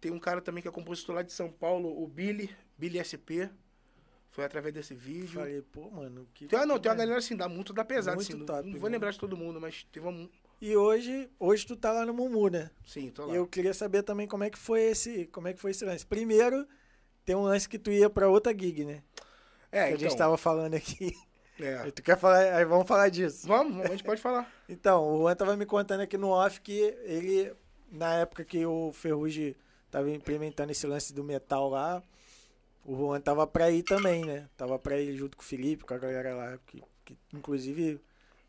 Tem um cara também que é compositor lá de São Paulo, o Billy, Billy SP. Foi através desse vídeo. Falei, pô, mano, que. Tem, ah, não, que tem uma galera assim, dá muito da pesada, muito assim. Top, não, não vou lembrar de todo mundo, mas teve um E hoje, hoje tu tá lá no Mumu, né? Sim, tô lá. Eu queria saber também como é que foi esse, como é que foi esse lance. Primeiro, tem um lance que tu ia para outra gig, né? É, que então... a gente então. tava falando aqui. É. Tu quer falar? Aí vamos falar disso. Vamos, a gente pode falar. então, o Juan tava me contando aqui no off que ele, na época que o Ferrugem tava implementando esse lance do metal lá, o Juan tava pra ir também, né? Tava pra ir junto com o Felipe, com a galera lá, que, que inclusive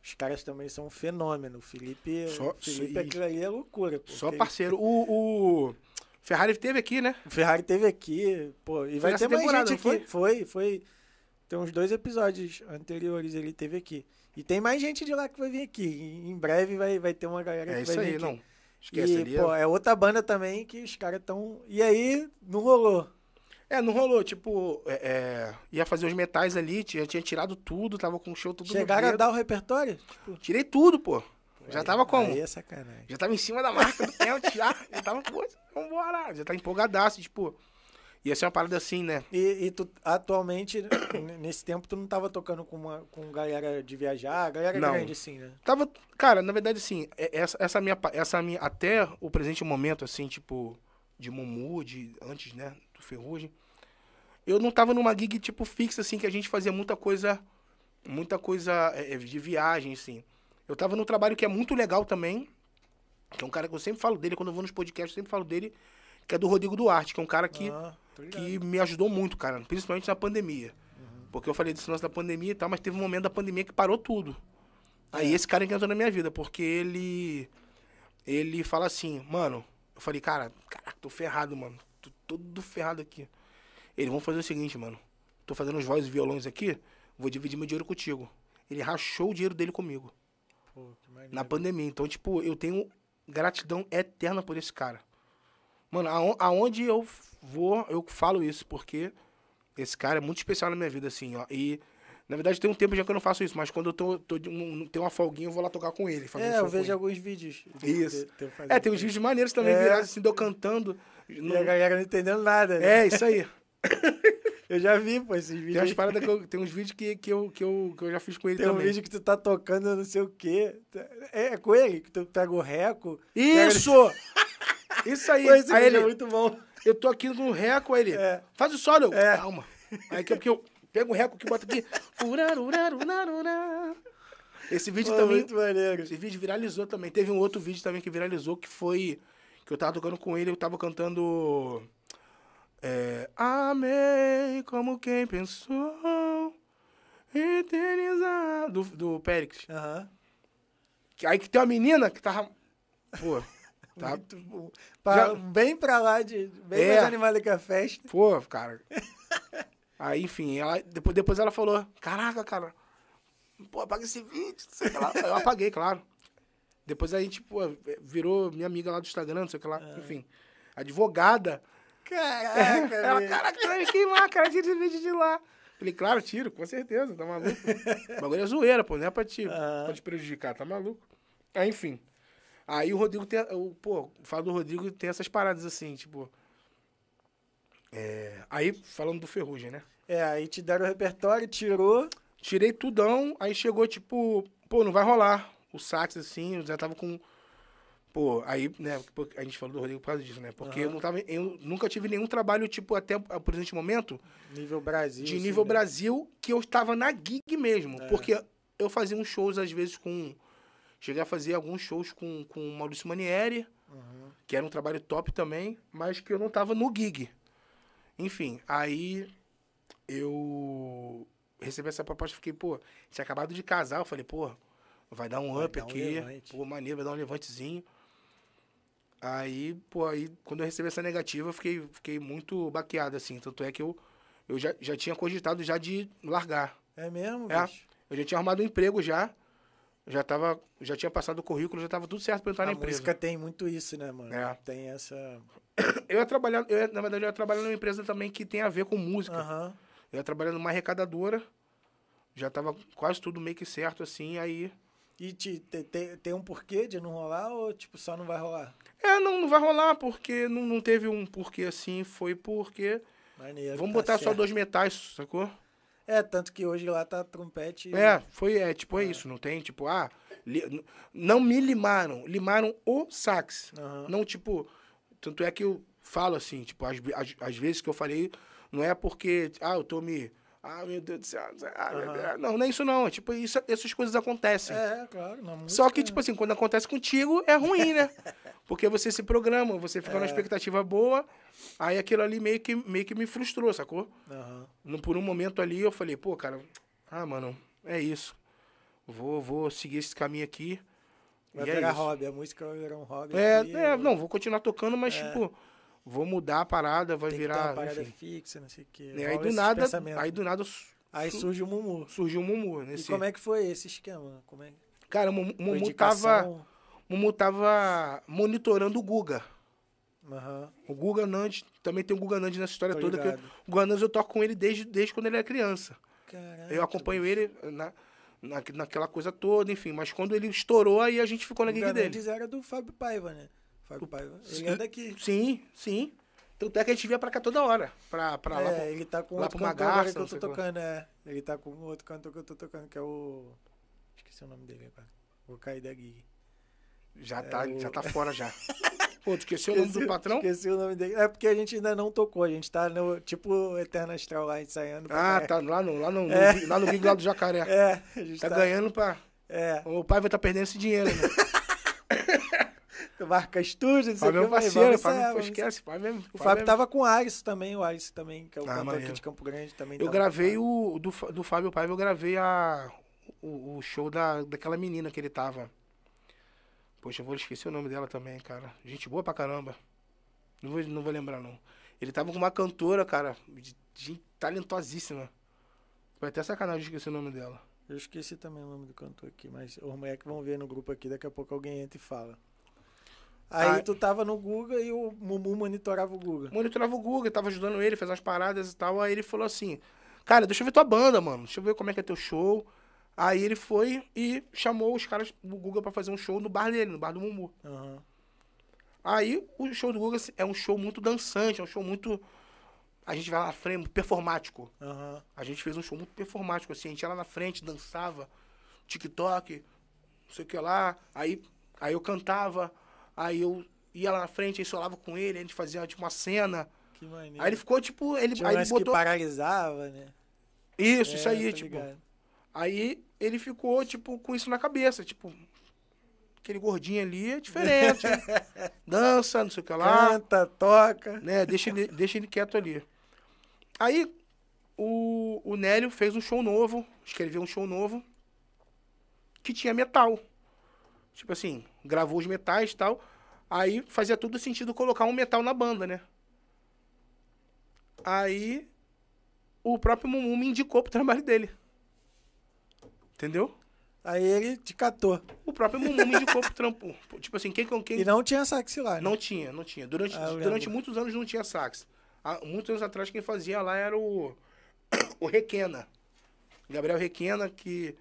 os caras também são um fenômeno. O Felipe, só, Felipe aquilo ali é loucura. Pô, só parceiro. O, o, Ferrari teve aqui, né? Ferrari teve aqui, pô, e foi vai ter mais gente aqui. Foi? foi, Tem uns dois episódios anteriores ele teve aqui. E tem mais gente de lá que vai vir aqui. Em breve vai, vai ter uma galera é que vai vir aí, aqui. É isso aí, não. Esquece e, Pô, é. é outra banda também que os caras estão. E aí, não rolou. É, não rolou. Tipo, é, é, ia fazer os metais ali, tinha, tinha tirado tudo, tava com o show tudo Chegaram a dar o repertório? Tipo... Tirei tudo, pô. Já tava como? Aí é sacanagem. Já tava em cima da marca do pênalti, já. Já tava, pô, vambora. Já tá empolgadaço, tipo. Ia ser é uma parada assim, né? E, e tu, atualmente, nesse tempo, tu não tava tocando com, uma, com galera de viajar, galera não. grande assim, né? Tava, cara, na verdade, assim, é, essa, essa, minha, essa minha, até o presente momento, assim, tipo, de Mumu, de antes, né, do Ferrugem, eu não tava numa gig, tipo, fixa, assim, que a gente fazia muita coisa, muita coisa é, de viagem, assim. Eu tava num trabalho que é muito legal também, que é um cara que eu sempre falo dele, quando eu vou nos podcasts, eu sempre falo dele, que é do Rodrigo Duarte, que é um cara que, ah, que me ajudou muito, cara, principalmente na pandemia. Uhum. Porque eu falei desse lance da pandemia e tal, mas teve um momento da pandemia que parou tudo. Aí é. esse cara é que entrou na minha vida, porque ele. Ele fala assim, mano. Eu falei, cara, caraca, tô ferrado, mano. Tô todo ferrado aqui. Ele, vamos fazer o seguinte, mano. Tô fazendo os voz e violões aqui, vou dividir meu dinheiro contigo. Ele rachou o dinheiro dele comigo na pandemia. Então, tipo, eu tenho gratidão eterna por esse cara. Mano, aonde eu vou, eu falo isso, porque esse cara é muito especial na minha vida, assim, ó. E, na verdade, tem um tempo já que eu não faço isso, mas quando eu tô, tô um, tenho uma folguinha, eu vou lá tocar com ele. é, um eu vejo alguns vídeos. Isso. De, de é, tem uns vídeos maneiros também, é. virados, assim, de eu cantando. E não... a galera não entendendo nada. Né? É, isso aí. Eu já vi, pô, esses vídeos. Tem umas que eu, Tem uns vídeos que, que, eu, que, eu, que eu já fiz com ele tem também. Tem um vídeo que tu tá tocando não sei o quê. É, é com ele que tu pega o reco. Isso! Ele... Isso aí. Pô, esse aí é ele... é muito bom. Eu tô aqui no reco, aí ele... É. Faz o solo. É. Calma. Aí que é que eu pego o reco que bota aqui. Esse vídeo Pô, também. Muito maneiro. Esse vídeo viralizou também. Teve um outro vídeo também que viralizou que foi. Que eu tava tocando com ele, eu tava cantando. É, amei como quem pensou eternizar. Do, do Périx. Aham. Aí que tem uma menina que tava. Pô. Tá. Muito bom. Pra, Já... Bem pra lá de. Bem é. mais animada que a festa. Pô, cara. Aí, enfim, ela, depois, depois ela falou: Caraca, cara, pô, apaga esse vídeo. eu apaguei, claro. Depois a gente, pô, virou minha amiga lá do Instagram, não sei o que lá. É. Enfim, advogada Caraca, Ela, caraca, queimar, de cara, tira esse vídeo de lá. Falei, claro, tiro, com certeza, tá maluco. o bagulho é zoeira, pô, não é pra te, uhum. pra te prejudicar, tá maluco. Aí, enfim. Aí o Rodrigo tem. Eu, pô, fala do Rodrigo tem essas paradas assim, tipo. É, aí, falando do Ferrugem, né? É, aí te deram o repertório, tirou. Tirei tudão, aí chegou tipo, pô, não vai rolar. O sax, assim, eu já tava com Pô, aí, né, a gente falou do Rodrigo por causa disso, né? Porque uhum. eu, não tava, eu nunca tive nenhum trabalho, tipo, até ah, o presente momento. Nível Brasil. De assim, nível sim, né? Brasil, né? que eu estava na gig mesmo. É. Porque eu fazia uns shows, às vezes, com. Cheguei a fazer alguns shows com, com o Maurício Manieri, uhum. que era um trabalho top também, mas que eu não estava no gig. Enfim, aí eu recebi essa proposta, fiquei, pô, tinha acabado de casar, eu falei, pô, vai dar um vai up dar um aqui, levante. pô, maneiro, vai dar um levantezinho. Aí, pô, aí quando eu recebi essa negativa, eu fiquei, fiquei muito baqueado, assim. Tanto é que eu, eu já, já tinha cogitado já de largar. É mesmo, é, Eu já tinha arrumado um emprego já. Já tava, já tinha passado o currículo, já tava tudo certo pra entrar A ah, na empresa. A música tem muito isso, né, mano? É. Tem essa... Eu ia trabalhar, eu ia, na verdade, eu ia trabalhar numa empresa também que tem a ver com música. Uhum. Eu ia trabalhar numa arrecadadora, já tava quase tudo meio que certo, assim, aí e te, te, te, tem um porquê de não rolar ou, tipo, só não vai rolar? É, não, não vai rolar, porque não, não teve um porquê assim, foi porque... Maneiro, Vamos tá botar certo. só dois metais, sacou? É, tanto que hoje lá tá trompete... É, foi, é, tipo, é, é isso, não tem, tipo, ah... Li, não me limaram, limaram o sax. Uhum. Não, tipo... Tanto é que eu falo assim, tipo, às as, as, as vezes que eu falei, não é porque, ah, eu tô me ah, meu Deus do céu. Ah, uhum. Não, não é isso não. É tipo, isso, essas coisas acontecem. É, claro. Não, Só que, é. tipo assim, quando acontece contigo, é ruim, né? Porque você se programa, você fica é. numa expectativa boa, aí aquilo ali meio que, meio que me frustrou, sacou? Uhum. No, por um momento ali eu falei, pô, cara, ah, mano, é isso. Vou, vou seguir esse caminho aqui. Vai e virar é hobby, a música vai virar um hobby. É, aqui, é né? não, vou continuar tocando, mas, é. tipo vou mudar a parada, vai Tem virar. Que ter uma parada enfim. fixa, não sei o quê. Né, aí do, nada, aí do nada. Aí surge o Mumu. surgiu o Mumu. Nesse... Né, e como é que foi esse esquema? Como é... Cara, o Mumu, Mumu tava. Mumu tava monitorando o Guga. Uhum. O Guga Nandes, também tem o Guga Nandes nessa história Tô toda. Eu, o Guga Nandes eu toco com ele desde, desde quando ele era criança. Caraca, eu acompanho ele na, na, naquela coisa toda, enfim. Mas quando ele estourou, aí a gente ficou na gig dele. O Guga Nandes era do Fábio Paiva, né? Fábio Paiva. Né? Ele Sim, sim. Tanto é que a gente via pra cá toda hora. Pra, pra é, lá, pro, ele tá com lá outro cantor Magarça, que eu tô é. tocando, como. é. Ele tá com outro cantor que eu tô tocando, que é o. Esqueci o nome dele agora. O Caída Gui. Já, é tá, o... já tá fora já. Pô, esqueceu esqueci, o nome do patrão? Esqueci o nome dele. É porque a gente ainda não tocou, a gente tá no tipo Eterna Astral lá ensaiando. Ah, pra... tá lá no, lá no, é. no, lá no Rio lá do Jacaré. É, a gente tá, tá... ganhando pra. É. O pai vai estar tá perdendo esse dinheiro, né? marca estúdio, não sei o que. Parceiro, Fábio, é, pô, é, esquece, Fábio é mesmo. O Fábio é tava com o Alisson também, o Alisson também, que é o ah, cantor aqui de Campo Grande também. Eu gravei o, do, do Fábio Paiva, eu gravei a, o, o, show da, daquela menina que ele tava. Poxa, eu vou esquecer o nome dela também, cara. Gente boa pra caramba. Não vou, não vou lembrar, não. Ele tava com uma cantora, cara, de, de, talentosíssima. Foi até sacanagem esquecer o nome dela. Eu esqueci também o nome do cantor aqui, mas os moleques vão ver no grupo aqui, daqui a pouco alguém entra e fala. Aí, aí tu tava no Guga e o Mumu monitorava o Guga. Monitorava o Guga, tava ajudando ele, fez umas paradas e tal. Aí ele falou assim: Cara, deixa eu ver tua banda, mano. Deixa eu ver como é que é teu show. Aí ele foi e chamou os caras do Guga para fazer um show no bar dele, no bar do Mumu. Uhum. Aí o show do Guga assim, é um show muito dançante, é um show muito. A gente vai lá na frente, performático. Uhum. A gente fez um show muito performático, assim. A gente ia lá na frente, dançava, TikTok, não sei o que lá. Aí, aí eu cantava. Aí eu ia lá na frente, aí solava com ele, a gente fazia tipo uma cena. Que maneiro. Aí ele ficou tipo. Ele, aí ele botou... que paralisava, né? Isso, é, isso aí, tipo. Aí ele ficou, tipo, com isso na cabeça, tipo. Aquele gordinho ali é diferente. dança, não sei o que lá. Canta, toca. Né? Deixa ele, deixa ele quieto ali. Aí o, o Nélio fez um show novo, escreveu um show novo, que tinha metal. Tipo assim, gravou os metais e tal. Aí fazia todo sentido colocar um metal na banda, né? Aí o próprio Mumu me indicou pro trabalho dele. Entendeu? Aí ele te catou. O próprio Mumu me indicou pro trampo. Tipo assim, quem com quem. E não tinha sax lá, né? Não tinha, não tinha. Durante, ah, durante muitos anos não tinha sax. Há, ah, muitos anos atrás quem fazia lá era o. O Requena. Gabriel Requena, que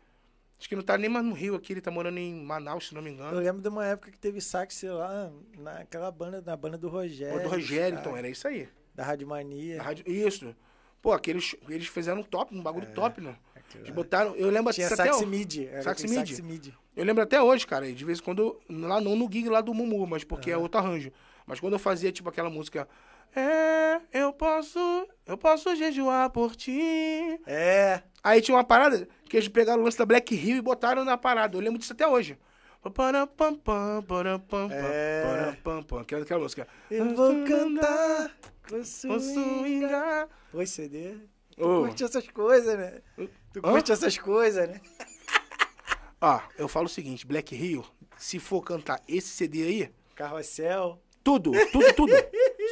Acho que não tá nem mais no Rio aqui, ele tá morando em Manaus, se não me engano. Eu lembro de uma época que teve sax lá naquela banda, na banda do Rogério. do Rogério, então, era isso aí. Da Rádio Mania. Da rádio, isso. Pô, aqueles eles fizeram um top, um bagulho é, top, né? Eles botaram, eu lembro Tinha até sax mid. sax mid. Eu lembro até hoje, cara, de vez em quando, lá não no gig lá do Mumu, mas porque uhum. é outro arranjo. Mas quando eu fazia, tipo, aquela música é, eu posso, eu posso jejuar por ti. É. Aí tinha uma parada que eles pegaram o lance da Black Hill e botaram na parada. Eu lembro disso até hoje. É. Que é aquela música. Eu vou cantar, vou swingar. Oi, CD. Tu oh. curte essas coisas, né? Tu curte Hã? essas coisas, né? Ó, ah, eu falo o seguinte, Black Hill, se for cantar esse CD aí... Carrossel. Tudo, tudo, tudo.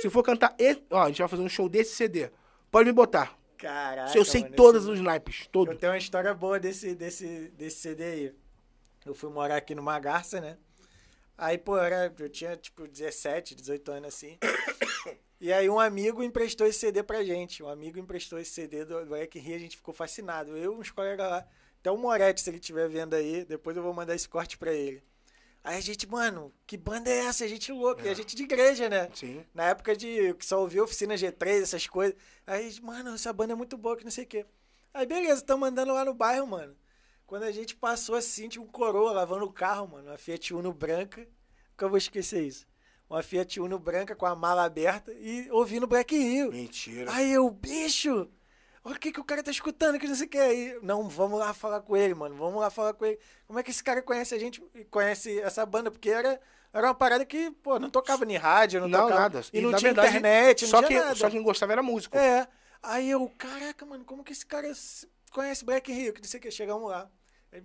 Se for cantar. Esse, ó, a gente vai fazer um show desse CD. Pode me botar. Caraca. Se eu sei mano, é todos esse... os naipes, todos. Eu tenho uma história boa desse, desse, desse CD aí. Eu fui morar aqui numa garça, né? Aí, pô, era, eu tinha tipo 17, 18 anos assim. E aí um amigo emprestou esse CD pra gente. Um amigo emprestou esse CD do, do Eric Ria, a gente ficou fascinado. Eu e uns colegas lá. Até o Moretti, se ele estiver vendo aí, depois eu vou mandar esse corte pra ele. Aí a gente, mano, que banda é essa? A gente louca, é. a gente de igreja, né? Sim. Na época de que só ouvia oficina G3, essas coisas. Aí, mano, essa banda é muito boa, que não sei o quê. Aí, beleza, estamos andando lá no bairro, mano. Quando a gente passou assim, tinha um coroa lavando o carro, mano. Uma Fiat Uno branca. Nunca vou esquecer isso. Uma Fiat Uno branca com a mala aberta e ouvindo Black Rio. Mentira. Aí eu, bicho, olha o que, que o cara tá escutando, que não sei o que. Aí, não, vamos lá falar com ele, mano, vamos lá falar com ele. Como é que esse cara conhece a gente, conhece essa banda? Porque era, era uma parada que, pô, não tocava nem rádio, não, não tocava. Nada. E, e não tinha verdade, internet, não só tinha que, nada. Só quem gostava era músico. É. Aí eu, caraca, mano, como que esse cara conhece Black Rio? Que não sei o que, chegamos lá.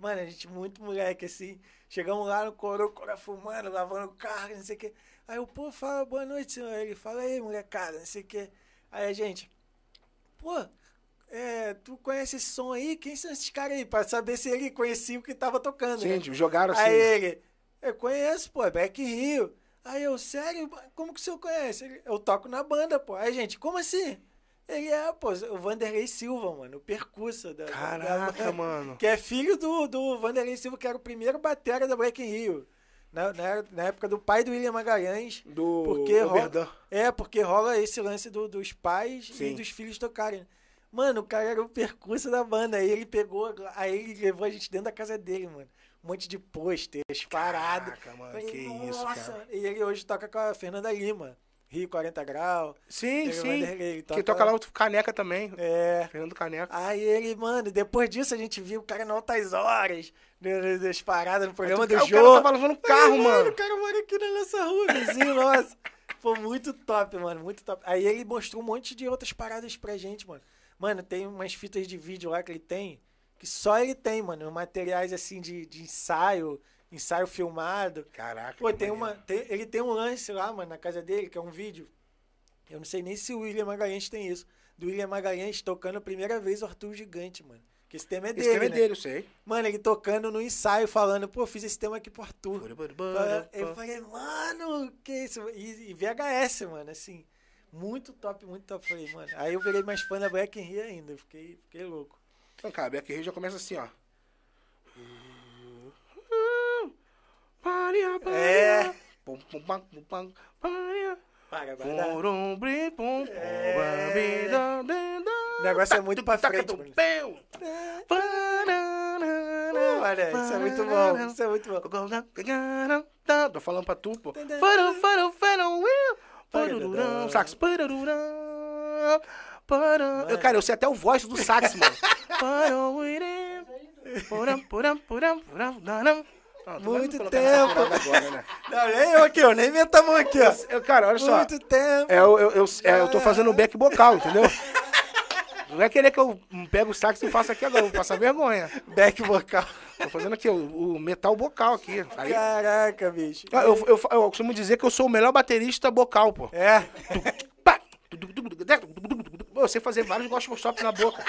Mano, a gente muito moleque, assim. Chegamos lá no coro, o coro fumando, lavando o carro, não sei o que. Aí o pô fala, boa noite, senhor. Ele fala aí, molecada, não sei o que. Aí a gente, pô, é, tu conhece esse som aí? Quem são esses caras aí? Pra saber se ele conhecia o que tava tocando. Sim, né? jogaram assim. Aí ele, eu conheço, pô, é Black Rio. Aí eu, sério? Como que o senhor conhece? Ele, eu toco na banda, pô. Aí, gente, como assim? Ele é, pô, o Vanderlei Silva, mano, o percussa da Caraca, da, mano. Que é filho do, do Vanderlei Silva, que era o primeiro batera da Black Rio. Na, na, na, época do pai do William Magalhães. Do porque rola, É, porque rola esse lance do, dos pais Sim. e dos filhos tocarem. Né? Mano, o cara era o percurso da banda. Aí ele pegou, aí ele levou a gente dentro da casa dele, mano. Um monte de pôsteres, parada. mano, falei, que Nossa. isso, cara. E ele hoje toca com a Fernanda Lima. Rio 40 Grau. Sim, sim. Toca... Que toca lá o Caneca também. É. Fernando Caneca. Aí ele, mano, depois disso a gente viu o cara em altas horas, das né, né, né, paradas no programa do jogo. É, o cara tava tá levando carro, Aí, mano. mano. O cara mora aqui na nossa rua, vizinho nosso. Foi muito top, mano, muito top. Aí ele mostrou um monte de outras paradas pra gente, mano. Mano, tem umas fitas de vídeo lá que ele tem, que só ele tem, mano. Materiais assim de, de ensaio, ensaio filmado. Caraca. Pô, tem uma, tem, ele tem um lance lá, mano, na casa dele, que é um vídeo. Eu não sei nem se o William Magalhães tem isso. Do William Magalhães tocando a primeira vez o Arthur Gigante, mano. Que esse tema é dele. Esse tema é né? é dele, eu sei. Mano, ele tocando no ensaio, falando, pô, fiz esse tema aqui pro Arthur. Eu falei, mano, que isso? e VHS, mano, assim. Muito top, muito top. Falei, mano. Aí eu virei mais fã da Black Henry ainda. Fiquei, fiquei louco. Então, cara, Black Henry já começa assim, ó. É. Pum, pum, pum, Para, É. O negócio é muito pra frente. Olha, isso é muito bom. Isso é muito bom. Tô falando pra tu, pô. Farou, farou, farou, will. Parururão, sax. Parururão. Para... Eu, cara, eu sei até o voz do sax, mano. Poram, poram, poram, poram, poram. Não, Muito tempo. Agora, né? Não, nem eu aqui, eu nem meto a mão aqui, ó. Eu, cara, olha só. Muito tempo. É, eu, eu, eu, é, eu tô fazendo o back vocal, entendeu? Não é querer que eu pegue o sax e faça aqui agora, vou passar vergonha. Back vocal. Tô fazendo aqui o, o metal vocal aqui. Aí... Caraca, bicho. Eu, ah, eu, eu, eu, costumo dizer que eu sou o melhor baterista vocal, pô. É. Eu sei fazer vários gospel stops na boca.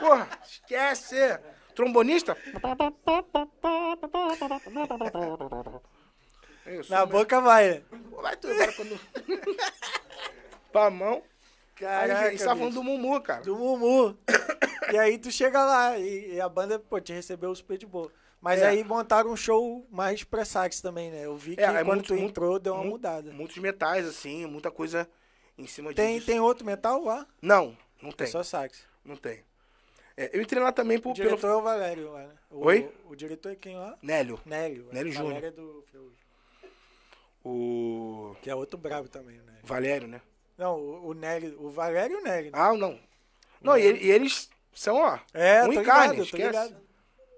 Porra, esquece. Trombonista? na né? boca vai. Vai tudo, agora quando... pra mão. Caraca, aí, a gente falando do Mumu, cara. Do Mumu. e aí tu chega lá e, e, a banda, pô, te recebeu super de boa. Mas é. aí montaram um show mais pra sax também, né? Eu vi é, que é, quando muito, tu entrou muito, deu uma mudada. Muitos metais, assim, muita coisa em cima tem, disso. Tem outro metal lá? Não, não é tem. É só sax? Não tem. É, eu entrei lá também por, o diretor pelo... é o Valério lá, né? O, Oi? O, o, diretor é quem lá? Nélio. Nélio. É. Nélio Júnior. Valério é do O... Que é outro brabo também, né? Valério, né? Não, o, Nery, o Valério e o Nelly. Né? Ah, não. Não, né? e, e eles são, ó, é, um ligado, esquece.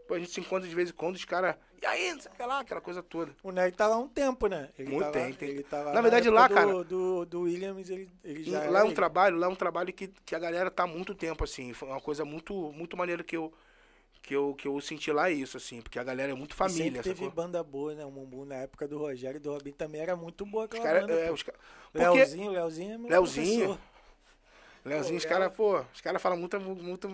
Pô, a gente se encontra de vez em quando, os caras... E aí, não sei lá, aquela coisa toda. O Nery tá lá há um tempo, né? Ele Muito tá tempo. Lá, ele tá lá na verdade, lá, do, cara... Do, do Williams, ele, ele já... Lá é, é um ele. trabalho, lá é um trabalho que, que a galera tá há muito tempo, assim. Foi uma coisa muito, muito maneira que eu que eu, que eu senti lá isso, assim, porque a galera é muito família. E sempre teve sacou? banda boa, né? O Mumbu na época do Rogério e do Robin também era muito boa aquela os cara, banda. É, os ca... Leozinho, porque... Leozinho é meu Leozinho. Leozinho, pô, os caras, pô, os caras falam muito, muito,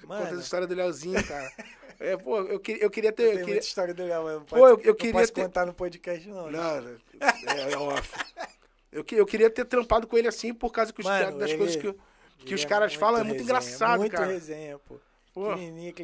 conta a história do Leozinho, cara. é, pô, eu, que, eu queria ter... Eu, queria... muita história do Léo, mas pô, eu, eu não queria posso ter... contar no podcast, não. Né? Não, né? é, é off. eu, eu queria ter trampado com ele assim, por causa que os, Mano, das ele, coisas que, que os é caras falam, resenha, é muito engraçado, muito cara. muito resenha, pô. Pô,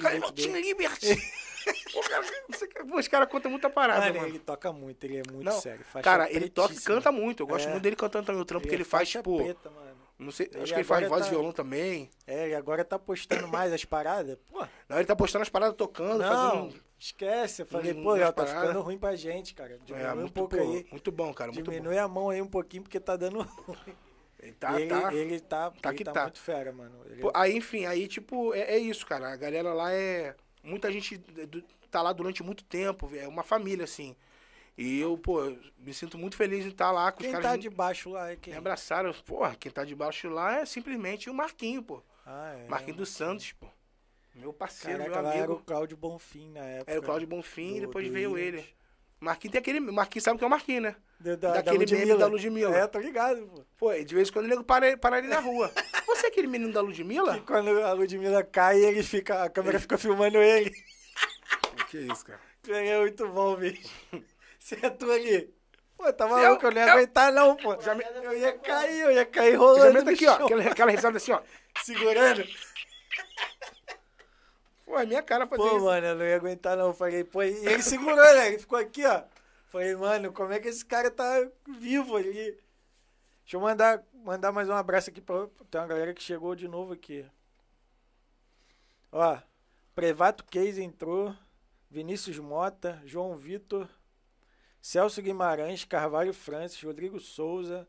Cariotinho Liberty. Pô, os Pô, esse cara muita parada, mano, mano. Ele toca muito, ele é muito não, sério. Cara, ele toca e canta muito. Eu gosto é. muito dele cantando também o trampo ele que é ele é faz, tipo. Preta, não sei, ele acho que ele faz voz e tá violão também. É, ele agora tá postando mais as paradas. Pô. Não, ele tá postando as paradas tocando, não, fazendo. Esquece, eu falei, pô, já tá ficando ruim pra gente, cara. É, Diminui é, um pouco aí. Muito bom, cara. Muito Diminui bom. a mão aí um pouquinho, porque tá dando ruim. Ele tá, ele, tá, ele tá, tá, ele tá, tá, muito fera, mano. Ele... Pô, aí, enfim, aí, tipo, é, é, isso, cara. A galera lá é. Muita gente é tá lá durante muito tempo, é uma família, assim. E eu, pô, me sinto muito feliz em estar tá lá com quem os caras. Quem tá de baixo lá é quem? Me abraçaram. Porra, quem tá de baixo lá é simplesmente o Marquinho, pô. Ah, é. Marquinho é, dos Santos, pô. Meu parceiro, Caraca, meu amigo. Lá era o Cláudio Bonfim na época. Era o Cláudio Bonfim do, e depois veio Williams. ele. Marquinhos tem aquele. Marquinhos sabe o que é o Marquinhos, né? Da, Daquele da menino da Ludmilla. É, tô ligado, pô. Pô, de vez em quando o nego para, para ali na rua. Você é aquele menino da Ludmilla? E quando a Ludmilla cai, ele fica. A câmera ele... É. fica filmando ele. Que é isso, cara? É muito bom, bicho. Você é tu ali. Pô, tá maluco, eu, é eu não ia eu... aguentar não, pô. Já me... Eu ia cair, eu ia cair rolando. Já aqui, ó. Aquela, aquela risada assim, ó. Segurando. Pô, é minha cara fazer pô, isso. Pô, mano, eu não ia aguentar, não. falei, pô, e ele segurou, né? Ele ficou aqui, ó. Falei, mano, como é que esse cara tá vivo ali? Deixa eu mandar, mandar mais um abraço aqui pra. Tem uma galera que chegou de novo aqui. Ó, Prevato Case entrou. Vinícius Mota, João Vitor, Celso Guimarães, Carvalho Francis, Rodrigo Souza,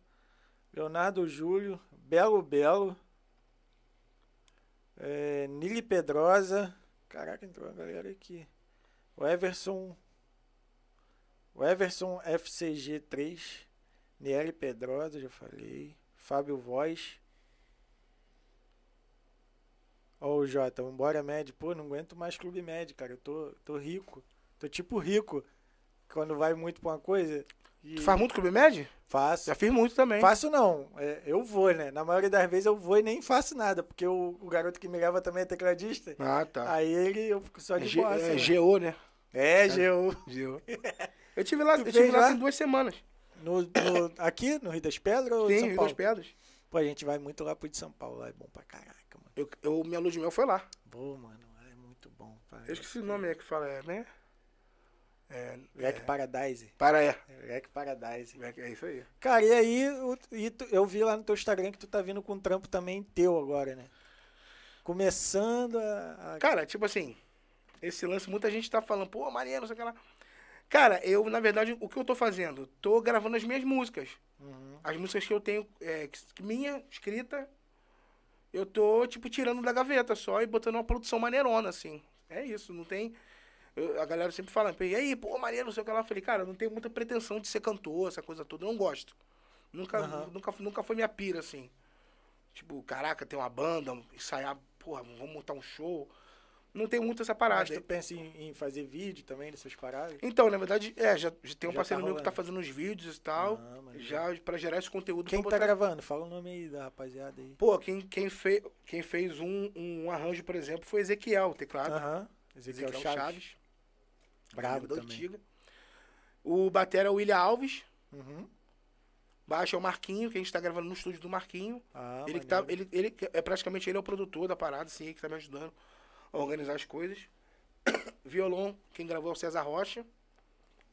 Leonardo Júlio, Belo Belo, é, Nili Pedrosa, Caraca, entrou uma galera aqui. O Everson. O Everson FCG3. Niele Pedrosa, já falei. Fábio Voz. Ó, o Jota, vambora, médio. Pô, não aguento mais Clube Médio, cara. Eu tô, tô rico. Tô tipo rico. Quando vai muito pra uma coisa, e... Tu faz muito clube médio? Faço. Já fiz muito também. Faço não. É, eu vou, né? Na maioria das vezes eu vou e nem faço nada, porque o, o garoto que me leva também é tecladista. Ah, tá. Aí ele, eu fico só é de é, boa. É, assim, né? GO, né? É, GO. GO. eu tive lá, eu tive lá, lá? duas semanas. No, no, aqui, no Rio das Pedras ou Sim, São Rio Paulo? das Pedras. Pô, a gente vai muito lá pro de São Paulo, lá é bom pra caraca, mano. Eu, eu minha luz de mel foi lá. Boa, mano, é muito bom. Pai. Eu esqueci o nome é que fala, é, né? É, Rec é, Paradise. Para é. Rec Paradise. Rec, é isso aí. Cara, e aí e tu, eu vi lá no teu Instagram que tu tá vindo com um trampo também teu agora, né? Começando a, a... Cara, tipo assim, esse lance, muita gente tá falando, pô, maneiro, não sei lá. Cara, eu, na verdade, o que eu tô fazendo? Tô gravando as minhas músicas. Uhum. As músicas que eu tenho, é, que, minha, escrita, eu tô, tipo, tirando da gaveta só e botando uma produção maneirona, assim. É isso, não tem a galera sempre fala, e aí, pô, Maria, não sei o que lá. Eu falei, cara, não tenho muita pretensão de ser cantor, essa coisa toda, eu não gosto. Nunca, uhum. nunca, nunca foi minha pira, assim. Tipo, caraca, tem uma banda, ensaiar, porra, vamos montar um show. Não tem muito essa parada. Mas tu pensa em, em, fazer vídeo também dessas paradas? Então, na verdade, é, já, já tem um já tá parceiro tá meu que tá fazendo uns vídeos e tal. Ah, já pra gerar esse conteúdo. Quem tá gravando? Fala o nome aí da rapaziada aí. Pô, quem, quem, fe... quem fez um, um arranjo, por exemplo, foi Ezequiel, teclado. Aham. Ezequiel, Ezequiel Chaves. Chaves. Bravo do também. O batera é o William Alves. Uhum. Baixo é o Marquinho, que a gente tá gravando no estúdio do Marquinho. Ah, ele que tá, ele, ele é praticamente ele é o produtor da parada, assim, que tá me ajudando a organizar as coisas. Violão, quem gravou é o César Rocha.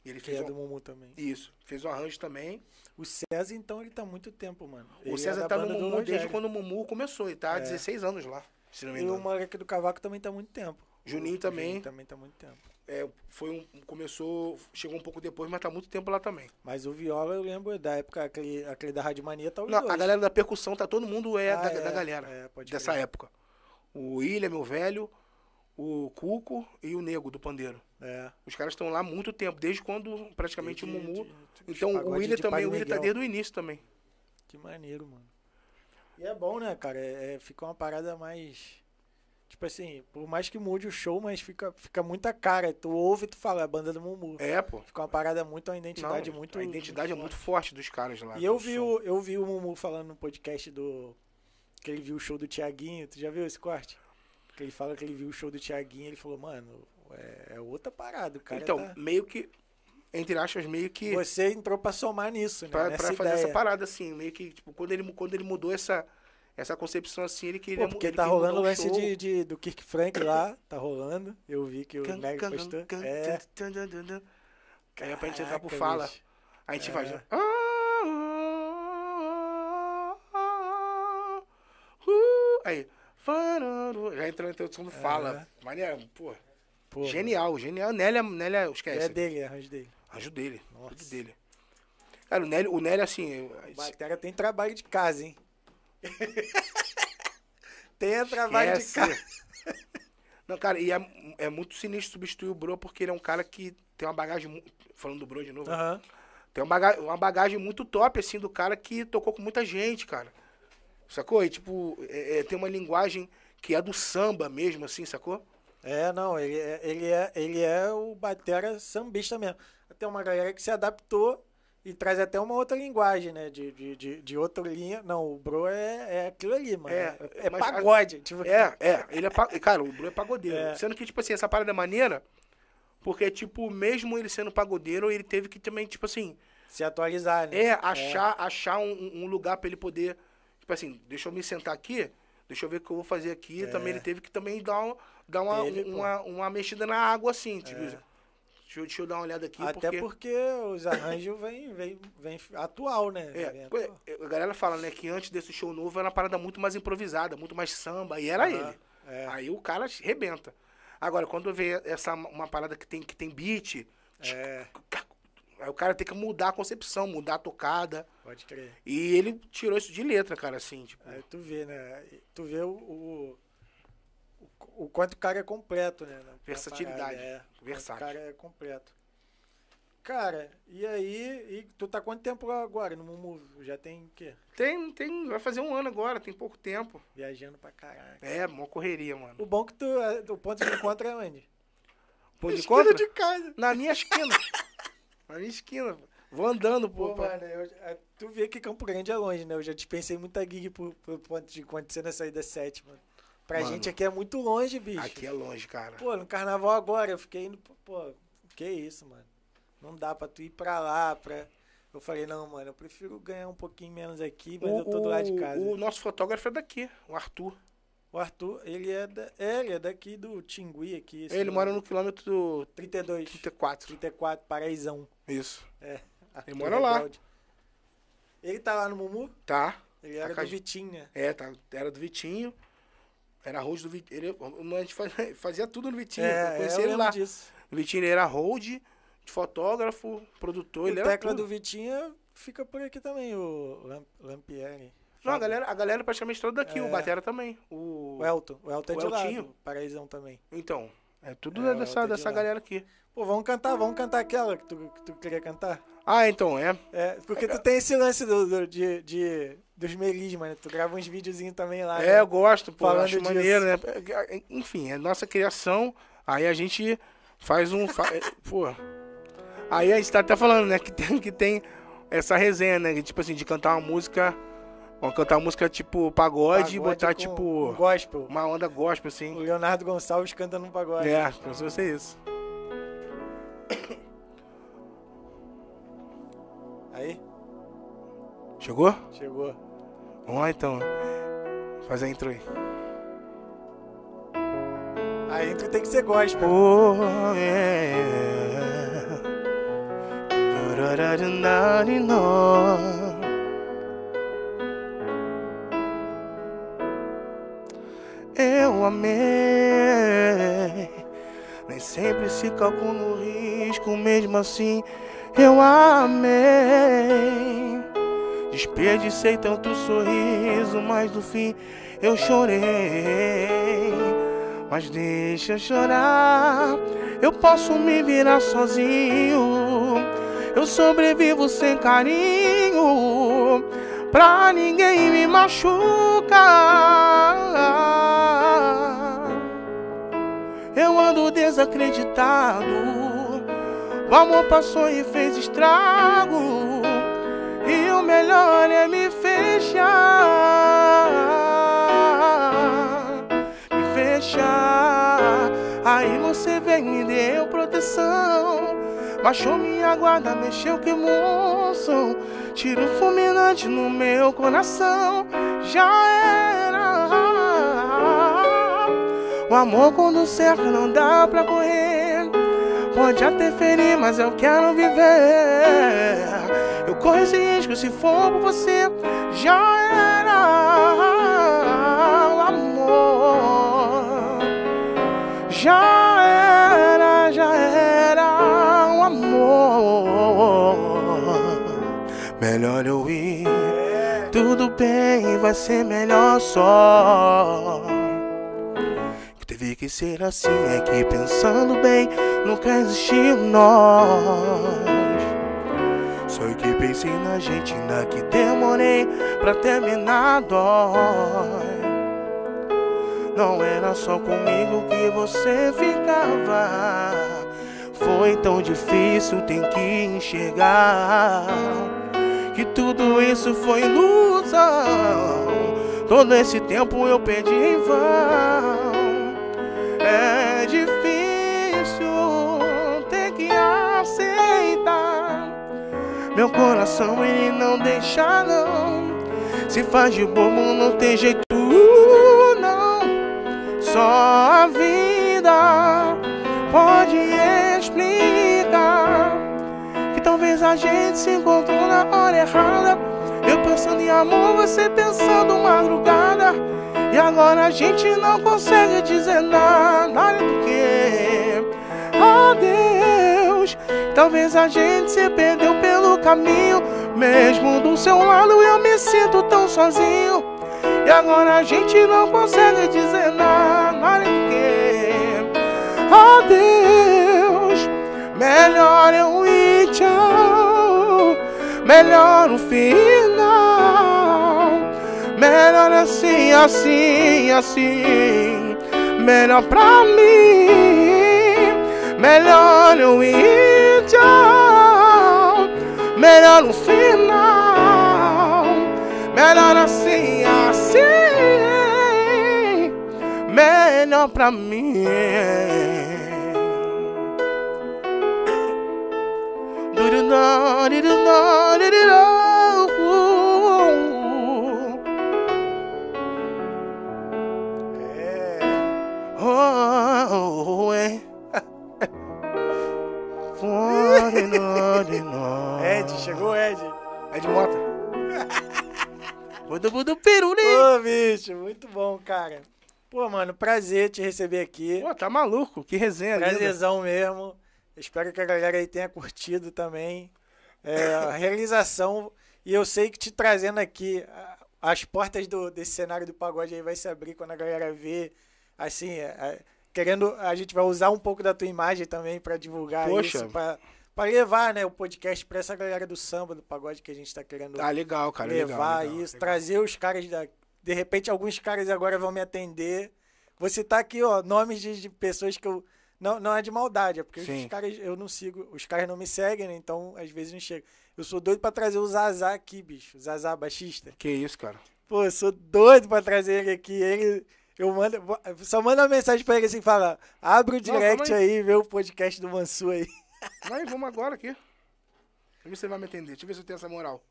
Ele fez que é do um... Mumu também. Isso, fez um arranjo também. O César, então, ele tá há muito tempo, mano. Ele o César é tá no Mumu desde quando o Mumu começou, ele tá há é. 16 anos lá. Se não me engano. E o Moleque do Cavaco também tá há muito tempo. Juninho também. Juninho também tá muito tempo. É, foi um, começou, chegou um pouco depois, mas tá muito tempo lá também. Mas o Viola, eu lembro da época, aquele, aquele da Rádio Mania tá os Não, dois. A galera da percussão, tá todo mundo é, ah, da, é da, galera é, dessa época. O William, meu velho, o Cuco e o Nego do Pandeiro. É. Os caras estão lá há muito tempo, desde quando praticamente o Mumu. De, de, então o William também, o William tá desde o início também. Que maneiro, mano. E é bom, né, cara? É, é fica uma parada mais Tipo assim, por mais que mude o show, mas fica, fica muita cara. Tu ouve e tu fala, é a banda do Mumu. É, pô. Fica uma parada muito, uma identidade Não, muito. A identidade muito é muito forte dos caras lá. E eu vi, o, eu vi o Mumu falando no podcast do. Que ele viu o show do Tiaguinho. Tu já viu esse corte? Que ele fala que ele viu o show do Tiaguinho. Ele falou, mano, é, é outra parada. O cara então, tá... meio que entre aspas, meio que. Você entrou pra somar nisso, né? Pra, pra fazer ideia. essa parada, assim, meio que, tipo, quando ele, quando ele mudou essa, essa concepção assim, ele queria... Pô, porque ele tá rolando o lance de, de, do Kirk Frank lá, tá rolando. Eu vi que o can, Meg can, postou. Can, é. Can, can, can, Aí é pra gente entrar pro fala. A gente é. vai... Né? Ah, ah, ah, Aí... Já entrou na introdução do Fala. É. Maneiro, pô. pô. Genial, genial. Nélia, Nélia, esquece. É dele, é arranjo dele. Arranjo dele. Nossa. dele. Cara, o Nélio, o Nélio assim. O Batera tem trabalho de casa, hein? Tenta, vai de cara. Não, cara, e é, é muito sinistro substituir o Bro, porque ele é um cara que tem uma bagagem. Falando do Bro de novo. Uhum. Tem uma bagagem, uma bagagem muito top, assim, do cara que tocou com muita gente, cara. Sacou? E, tipo, é, é, tem uma linguagem que é do samba mesmo, assim, sacou? É, não, ele é, ele é, ele é o batera sambista mesmo. Tem uma galera que se adaptou e traz até uma outra linguagem, né? De, de, de, de outra linha. Não, o Bro é, é aquilo ali, mano. É, é, é pagode. tipo... É, é. Ele é pa... Cara, o Bro é pagodeiro. É. Sendo que, tipo assim, essa parada é maneira, porque, tipo, mesmo ele sendo pagodeiro, ele teve que também, tipo assim. Se atualizar, né? É, achar, é. achar um, um lugar para ele poder. Tipo assim, deixa eu me sentar aqui, deixa eu ver o que eu vou fazer aqui. É. Também ele teve que também dar, dar uma, uma, uma, uma, mexida na água, assim, tipo. É. Deixa eu, deixa eu dar uma olhada aqui. Até porque, porque os arranjos vem, vem, vem atual, né? É, vem atual. É, a galera fala, né, que antes desse show novo era uma parada muito mais improvisada, muito mais samba, e era uhum, ele. É. Aí o cara rebenta. Agora, quando vê essa, uma parada que tem, que tem beat, é. aí o cara tem que mudar a concepção, mudar a tocada. Pode crer. E ele tirou isso de letra, cara, assim, tipo... Aí tu vê, né? Tu vê o, o o quanto o cara é completo, né? Versatilidade. é, versátil. O cara é completo. Cara, e aí, e tu tá quanto tempo agora no Mumu? Já tem o quê? Tem, tem, vai fazer um ano agora, tem pouco tempo. Viajando pra caralho. É, mó correria, mano. O bom que tu, é, o ponto de encontro é onde? Ponto de encontro? de casa. Na minha esquina. Na minha esquina, Vou andando, pô. pô mano, eu, é, tu vê que Campo Grande é longe, né? Eu já dispensei muita gig por, por ponto de acontecer na saída 7, mano. Pra Mano, gente aqui é muito longe, bicho. Aqui é longe, cara. Pô, no carnaval agora eu fiquei indo. Pô, que isso, mano. Não dá pra tu ir pra lá, pra. Eu falei, não, mano, eu prefiro ganhar um pouquinho menos aqui, mas o, eu tô do lado de casa. O nosso fotógrafo é daqui, o Arthur. O Arthur, ele é, da, é, ele é daqui do Tingui aqui. Ele nome. mora no quilômetro 32. 34. 34, Paraízão. Isso. É. Arthur ele mora lá. Ele tá lá no Mumu? Tá. Ele era tá do Vitinho, né? É, tá, era do Vitinho. Era hold do Vitinho. a gente fazia, tudo no Vitinho. É, eu conheci é, eu ele lá. Disso. O Vitinho era hold, fotógrafo, produtor. O ele tecla do Vitinho fica por aqui também, o Lampierre. Lampieri. Não, a galera, a galera praticamente toda daqui, é. o Batera também. O, o Elton. O Elton é o de Eltinho. lá, Paraísão também. Então, é tudo é, é dessa, é dessa de galera aqui. Pô, vamos cantar, vamos cantar aquela que tu, que tu queria cantar? Ah, então é. É, porque tu tem esse lance do, do de, de, dos melismas, né? Tu grava uns videozinhos também lá. É, né? eu gosto, pô, Falando acho disso. maneiro, né? Enfim, é nossa criação. Aí a gente faz um. fa- é, pô. Aí a gente tá até falando, né? Que tem, que tem essa resenha, né? Tipo assim, de cantar uma música. Vamos cantar música tipo pagode, e botar com, tipo. gospel. Uma onda gospel, assim. O Leonardo Gonçalves canta num pagode. É, pensou ser isso. Aí? Chegou? Chegou. Vamos lá então. Faz a intro aí. A intro tem que ser gospel. Oh, yeah. eu amei. Nem sempre se calcula o risco, mesmo assim eu amei. Desperdicei tanto sorriso, mas no fim eu chorei. Mas deixa eu chorar, eu posso me virar sozinho. Eu sobrevivo sem carinho, pra ninguém me machucar. Eu ando desacreditado. O amor passou e fez estrago. E o melhor é me fechar. Me fechar. Aí você vem me deu proteção. Baixou minha guarda, mexeu que monstro. Tiro fulminante no meu coração. Já era. O amor quando cerca não dá pra correr. Pode até ferir, mas eu quero viver. Eu corro esse risco, se for por você, já era o amor. Já era, já era o amor. Melhor eu ir, tudo bem, vai ser melhor só. Teve que ser assim, é que pensando bem, nunca existiu nós. Só que pensei na gente, ainda que demorei pra terminar dói. Não era só comigo que você ficava. Foi tão difícil, tem que enxergar que tudo isso foi ilusão. Todo esse tempo eu perdi em vão. Meu coração ele não deixa não Se faz de bobo não tem jeito não Só a vida pode explicar Que talvez a gente se encontrou na hora errada Eu pensando em amor, você pensando madrugada E agora a gente não consegue dizer nada do que Adeus oh, Talvez a gente se perdeu caminho. Mesmo do seu lado eu me sinto tão sozinho. E agora a gente não consegue dizer nada ninguém. Adeus, oh, melhor eu ir, tchau. Melhor o final. Melhor assim, assim, assim. Melhor pra mim. Melhor eu ir, tchau melhor no final, melhor assim, assim, melhor pra mim. Do do do do do do do Ed, chegou o Ed. Ed Mota. Todo mundo peru, né? Ô, bicho, muito bom, cara. Pô, mano, prazer te receber aqui. Pô, tá maluco? Que resenha, Prazerzão linda. mesmo. Espero que a galera aí tenha curtido também. É, a realização. E eu sei que te trazendo aqui, as portas do, desse cenário do pagode aí vai se abrir quando a galera ver. Assim, é, é querendo. A gente vai usar um pouco da tua imagem também para divulgar Poxa. isso. Pra, para levar, né, o podcast para essa galera do samba, do pagode que a gente está querendo. Ah, legal, cara, levar legal, legal, isso, legal. trazer os caras da de repente alguns caras agora vão me atender. Vou citar aqui, ó, nomes de, de pessoas que eu não, não é de maldade, é porque Sim. os caras eu não sigo, os caras não me seguem, né? Então, às vezes não chega. Eu sou doido para trazer o Zazá aqui, bicho, Zazá baixista. Que isso, cara? Pô, eu sou doido para trazer ele aqui. Ele eu mando, só manda uma mensagem para ele assim, fala: "Abre o direct não, aí, vê o podcast do Mansu aí". Vai, vamos agora aqui. Deixa eu ver se ele vai me entender. Deixa eu ver se eu tenho essa moral.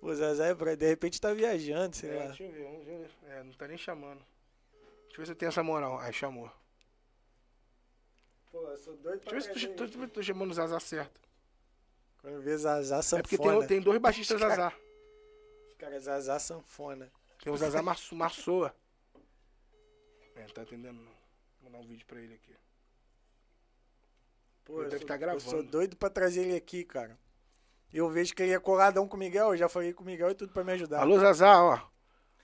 O Zezé, é de repente, tá viajando, sei é, lá. Deixa eu ver, vamos ver. É, não tá nem chamando. Deixa eu ver se eu tenho essa moral. Aí, chamou. Pô, eu sou doido pra Deixa eu ver se tu, tu, tu, tu chamando o Zazá certo. Quando eu vê Zazá, sanfona. É porque tem, tem dois baixistas cara, Zazá. Os caras Zazá, sanfona. Tem o Zazá maçoa. É, não tá atendendo não. Vou mandar um vídeo pra ele aqui. Pô, eu, eu deve estar tá gravando. Eu sou doido pra trazer ele aqui, cara. Eu vejo que ele é coladão com o Miguel, eu já falei com o Miguel e tudo pra me ajudar. Alô, Zazá, ó.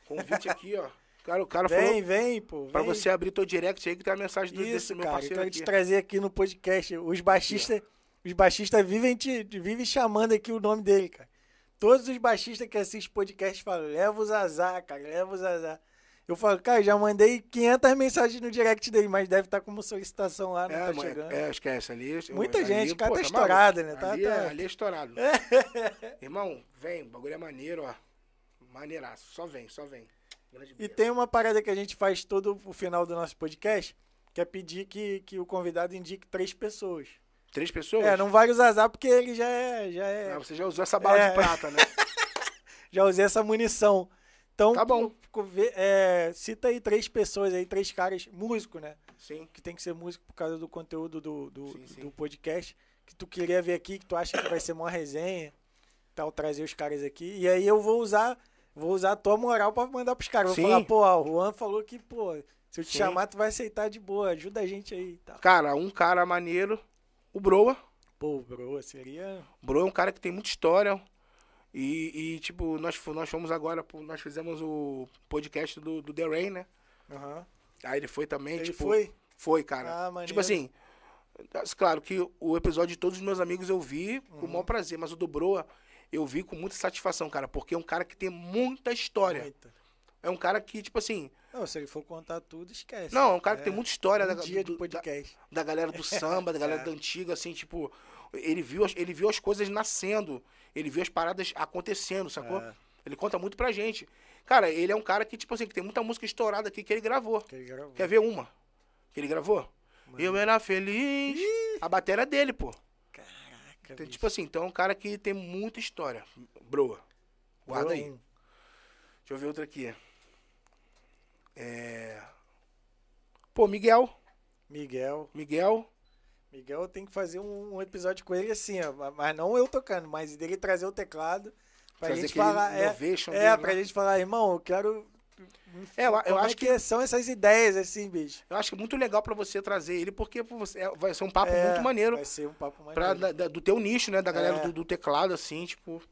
Convite aqui, ó. Cara, o cara vem, falou. Vem, pô. Vem. Pra você abrir teu direct aí que tem a mensagem do, Isso, desse meu cara, então parceiro. Eu quero aqui. te trazer aqui no podcast. Os baixistas. Os baixistas vivem, te, vivem chamando aqui o nome dele, cara. Todos os baixistas que assistem podcast falam, leva os azar, cara, leva os azar. Eu falo, cara, já mandei 500 mensagens no direct dele, mas deve estar tá como solicitação lá, não é, tá mãe, chegando. É, esquece é ali. Muita gente, o cara pô, tá, tá estourado, né? Tá, ali, é, tá... É, ali é estourado. Irmão, vem, o bagulho é maneiro, ó. Maneiraço, só vem, só vem. Grande e tem uma parada que a gente faz todo o final do nosso podcast, que é pedir que, que o convidado indique três pessoas. Três pessoas? É, não vai usar azar porque ele já é. Já é... Não, ah, você já usou essa bala é. de prata, né? já usei essa munição. Então, tá bom. É, cita aí três pessoas aí, três caras, músico, né? Sim. Que tem que ser músico por causa do conteúdo do, do, sim, sim. do podcast. Que tu queria ver aqui, que tu acha que vai ser uma resenha. Tal, trazer os caras aqui. E aí eu vou usar, vou usar a tua moral pra mandar pros caras. Sim. Vou falar, pô, ó, o Juan falou que, pô, se eu te chamar, tu vai aceitar de boa. Ajuda a gente aí. Tal. Cara, um cara maneiro, o Broa. Pô, o Broa seria. O Broa é um cara que tem muita história. E, e, tipo, nós, nós fomos agora, nós fizemos o podcast do, do The Rain, né? Uhum. Aí ele foi também, ele tipo. Foi? Foi, cara. Ah, maneiro. tipo assim, claro que o episódio de todos os meus amigos eu vi com o maior uhum. prazer, mas o do Broa eu vi com muita satisfação, cara, porque é um cara que tem muita história. Eita. É um cara que, tipo assim. Não, se ele for contar tudo, esquece. Não, é um cara é. que tem é, muita história um da, dia do, podcast. Da, da galera do samba, da galera é. da antiga, assim, tipo. Ele viu, ele viu as coisas nascendo. Ele viu as paradas acontecendo, sacou? É. Ele conta muito pra gente. Cara, ele é um cara que, tipo assim, que tem muita música estourada aqui que ele gravou. Que ele gravou. Quer ver uma? Que ele gravou? Mano. Eu era feliz. Ih. A bateria dele, pô. Caraca. Então, tipo assim, então é um cara que tem muita história. Broa. Guarda Broa. aí. Deixa eu ver outra aqui. É. Pô, Miguel. Miguel. Miguel. Miguel tem que fazer um, episódio com ele assim, ó, mas não eu tocando, mas dele trazer o teclado pra trazer gente falar. É, é pra né? gente falar, irmão, eu quero. É, eu, eu é acho é que, que, são essas ideias, assim, bicho. Eu acho que é muito legal para você trazer ele, porque você, é, vai ser um papo é, muito maneiro. Vai ser um papo maneiro. Pra, da, do teu nicho, né? Da galera é. do, do teclado, assim, tipo.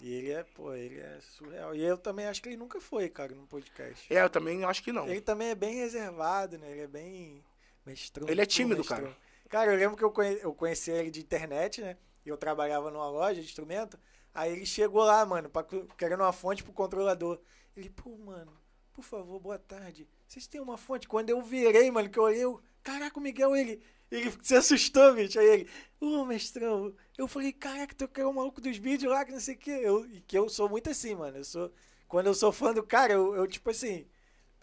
E ele é, pô, ele é surreal. E eu também acho que ele nunca foi, cara, no podcast. É, eu também acho que não. Ele também é bem reservado, né? Ele é bem mestrão. Ele é tímido, mestrão. cara. Cara, eu lembro que eu conheci, eu conheci ele de internet, né? Eu trabalhava numa loja de instrumento. Aí ele chegou lá, mano, pra, querendo uma fonte pro controlador. Ele, pô, mano, por favor, boa tarde. Vocês têm uma fonte? Quando eu virei, mano, que eu olhei, eu, caraca, o Miguel, ele, ele se assustou, bicho. Aí ele, ô, oh, mestrão. Eu falei, caraca, tu é o maluco dos vídeos lá, que não sei o quê. Eu, e que eu sou muito assim, mano. Eu sou, quando eu sou fã do cara, eu, eu tipo assim,